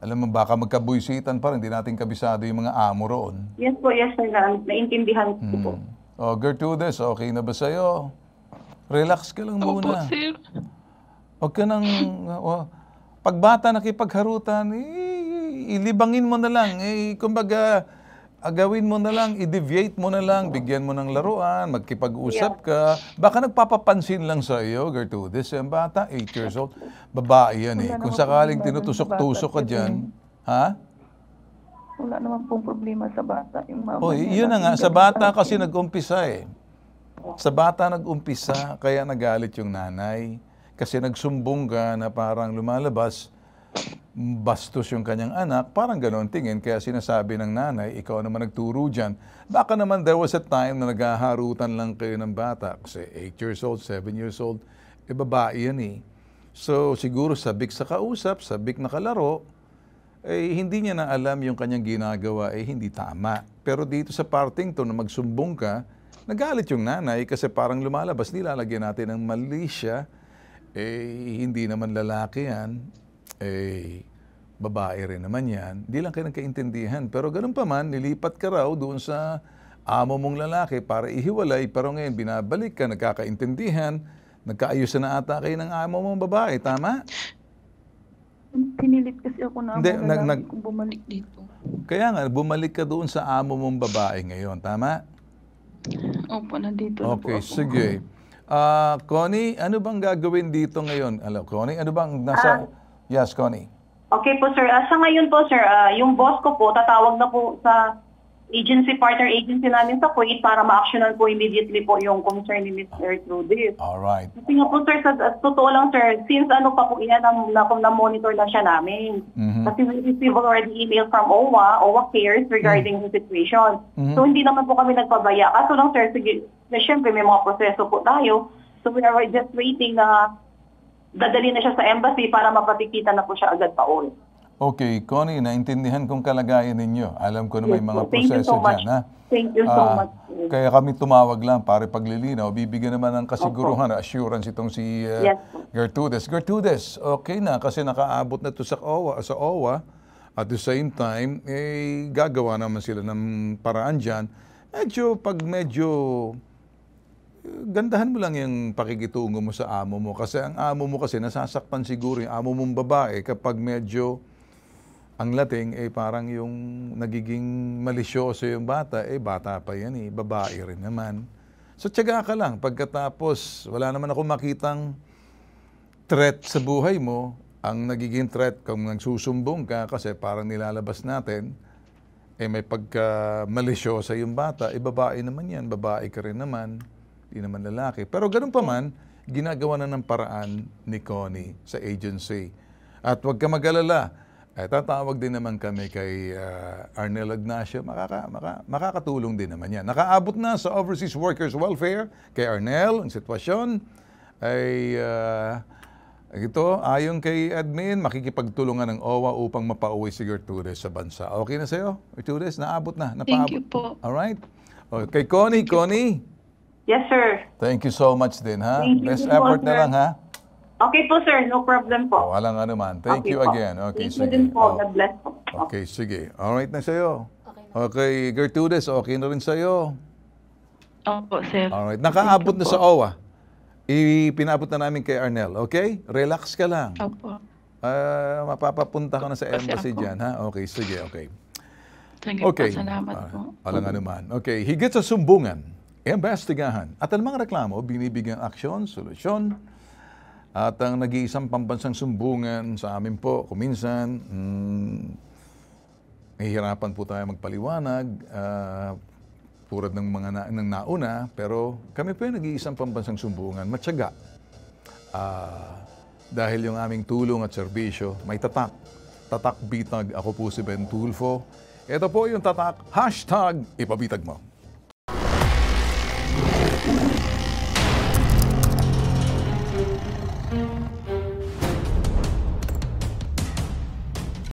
alam mo, baka magkabuisitan pa rin, hindi natin kabisado yung mga amo roon. Yes po, yes, na, naiintindihan ko hmm. po. Oh, Gertrudes, okay na ba sa'yo? Relax ka lang Opo, muna. Opo, sir. Huwag ka nang, oh, pagbata nakipagharutan, eh, ilibangin mo na lang. Eh, kumbaga, agawin mo na lang, i-deviate mo na lang, bigyan mo ng laruan, magkipag-usap ka. Baka nagpapapansin lang sa iyo, Gertrude, ang bata, 8 years old, babae yan eh. Kung sakaling tinutusok-tusok ka dyan, eh. ha? Wala naman pong problema sa bata. Yung mama oh, yun na nga, sa bata kasi nag-umpisa eh. Sa bata nag-umpisa, kaya nagalit yung nanay. Kasi nagsumbong ka na parang lumalabas, bastos yung kanyang anak, parang ganoon tingin. Kaya sinasabi ng nanay, ikaw naman nagturo dyan. Baka naman there was a time na naghaharutan lang kayo ng bata. Kasi 8 years old, 7 years old, e eh, babae yan eh. So siguro sabik sa kausap, sabik na kalaro, eh hindi niya na alam yung kanyang ginagawa eh hindi tama. Pero dito sa parting to na magsumbong ka, nagalit yung nanay kasi parang lumalabas, nilalagyan natin ng mali eh hindi naman lalaki yan, eh, babae rin naman yan. Di lang kayo nagkaintindihan. Pero ganun pa man, nilipat ka raw doon sa amo mong lalaki para ihiwalay. Pero ngayon, binabalik ka, nagkakaintindihan. Nagkaayos na ata kayo ng amo mong babae. Tama? Pinilit kasi ako na Hindi, nag, nag, kung bumalik dito. Kaya nga, bumalik ka doon sa amo mong babae ngayon. Tama? Opo, nandito okay, na po ako. Okay, sige. Uh, Connie, ano bang gagawin dito ngayon? Alam, Connie, ano bang ah, nasa... Ah Yes, Connie. Okay po, sir. Uh, sa ngayon po, sir, uh, yung boss ko po, tatawag na po sa agency, partner agency namin sa Kuwait para ma-actionan po immediately po yung concern ni Ms. Gertrude. right. Kasi nga po, sir, sa, uh, totoo lang, sir, since ano pa po yan, na-monitor na, na, na siya namin. Mm-hmm. Kasi we receive already email from OWA, OWA cares regarding mm-hmm. the situation. Mm-hmm. So, hindi naman po kami nagpabaya. Kaso lang, sir, sige, na, syempre may mga proseso po tayo. So, we are just waiting na uh, dadali na siya sa embassy para mapatikita na po siya agad pa uwi. Okay, Connie, naintindihan kong kalagayan ninyo. Alam ko na may mga Thank proseso so dyan. Ha? Thank you so uh, much. Kaya kami tumawag lang para paglilinaw. Bibigyan naman ng kasiguruhan, okay. assurance itong si uh, yes. Gertudes. Gertudes, okay na kasi nakaabot na to sa OWA. Sa OWA at the same time, eh, gagawa naman sila ng paraan dyan. Medyo, pag medyo gandahan mo lang yung pakikitungo mo sa amo mo. Kasi ang amo mo kasi nasasaktan siguro yung amo mong babae kapag medyo ang lating eh parang yung nagiging malisyoso yung bata, eh bata pa yan eh, babae rin naman. So tiyaga ka lang pagkatapos wala naman ako makitang threat sa buhay mo, ang nagiging threat kung nagsusumbong ka kasi parang nilalabas natin, eh may pagka malisyosa yung bata, eh babae naman yan, babae ka rin naman di naman lalaki. Pero ganun pa man, ginagawa na ng paraan ni Connie sa agency. At huwag ka mag-alala, eh, tatawag din naman kami kay uh, Arnel Ignacio. Makaka, maka, makakatulong din naman yan. Nakaabot na sa Overseas Workers Welfare kay Arnel. Ang sitwasyon ay... Uh, ito, ayon kay admin, makikipagtulungan ng OWA upang mapauwi si Gertrudes sa bansa. Okay na sa'yo, Gertrudes? Naabot na? Napaabot. Oh, Thank you po. Alright? O, Connie, Thank Connie, Yes, sir. Thank you so much din, ha? Thank Best you effort po, na lang, ha? Okay po, sir. No problem po. Oh, Walang ano naman. Thank Okay you po. again. Okay, Thank you sige. din po. Oh. God bless po. Okay, sige. All right na sa'yo. Okay, Gertrudes, okay na rin sa'yo. Opo, sir. All right. nakaabot na sa OWA. Ipinabot na namin kay Arnel, okay? Relax ka lang. Opo. Ah, mapapapunta ko na sa embassy ako- dyan, ha? Okay, sige, okay. Sige Okay. Ah, po, salamat po. Ah, Walang naman. Okay, higit sa sumbungan imbestigahan. Eh, at ang mga reklamo, binibigyang aksyon, solusyon, at ang nag-iisang pambansang sumbungan sa amin po, kuminsan, mm, nahihirapan po tayo magpaliwanag, uh, ah, purad ng mga na, ng nauna, pero kami po yung nag-iisang pambansang sumbungan, matyaga. Uh, dahil yung aming tulong at serbisyo, may tatak. Tatak bitag, ako po si Ben Tulfo. Ito po yung tatak, hashtag ipabitag mo.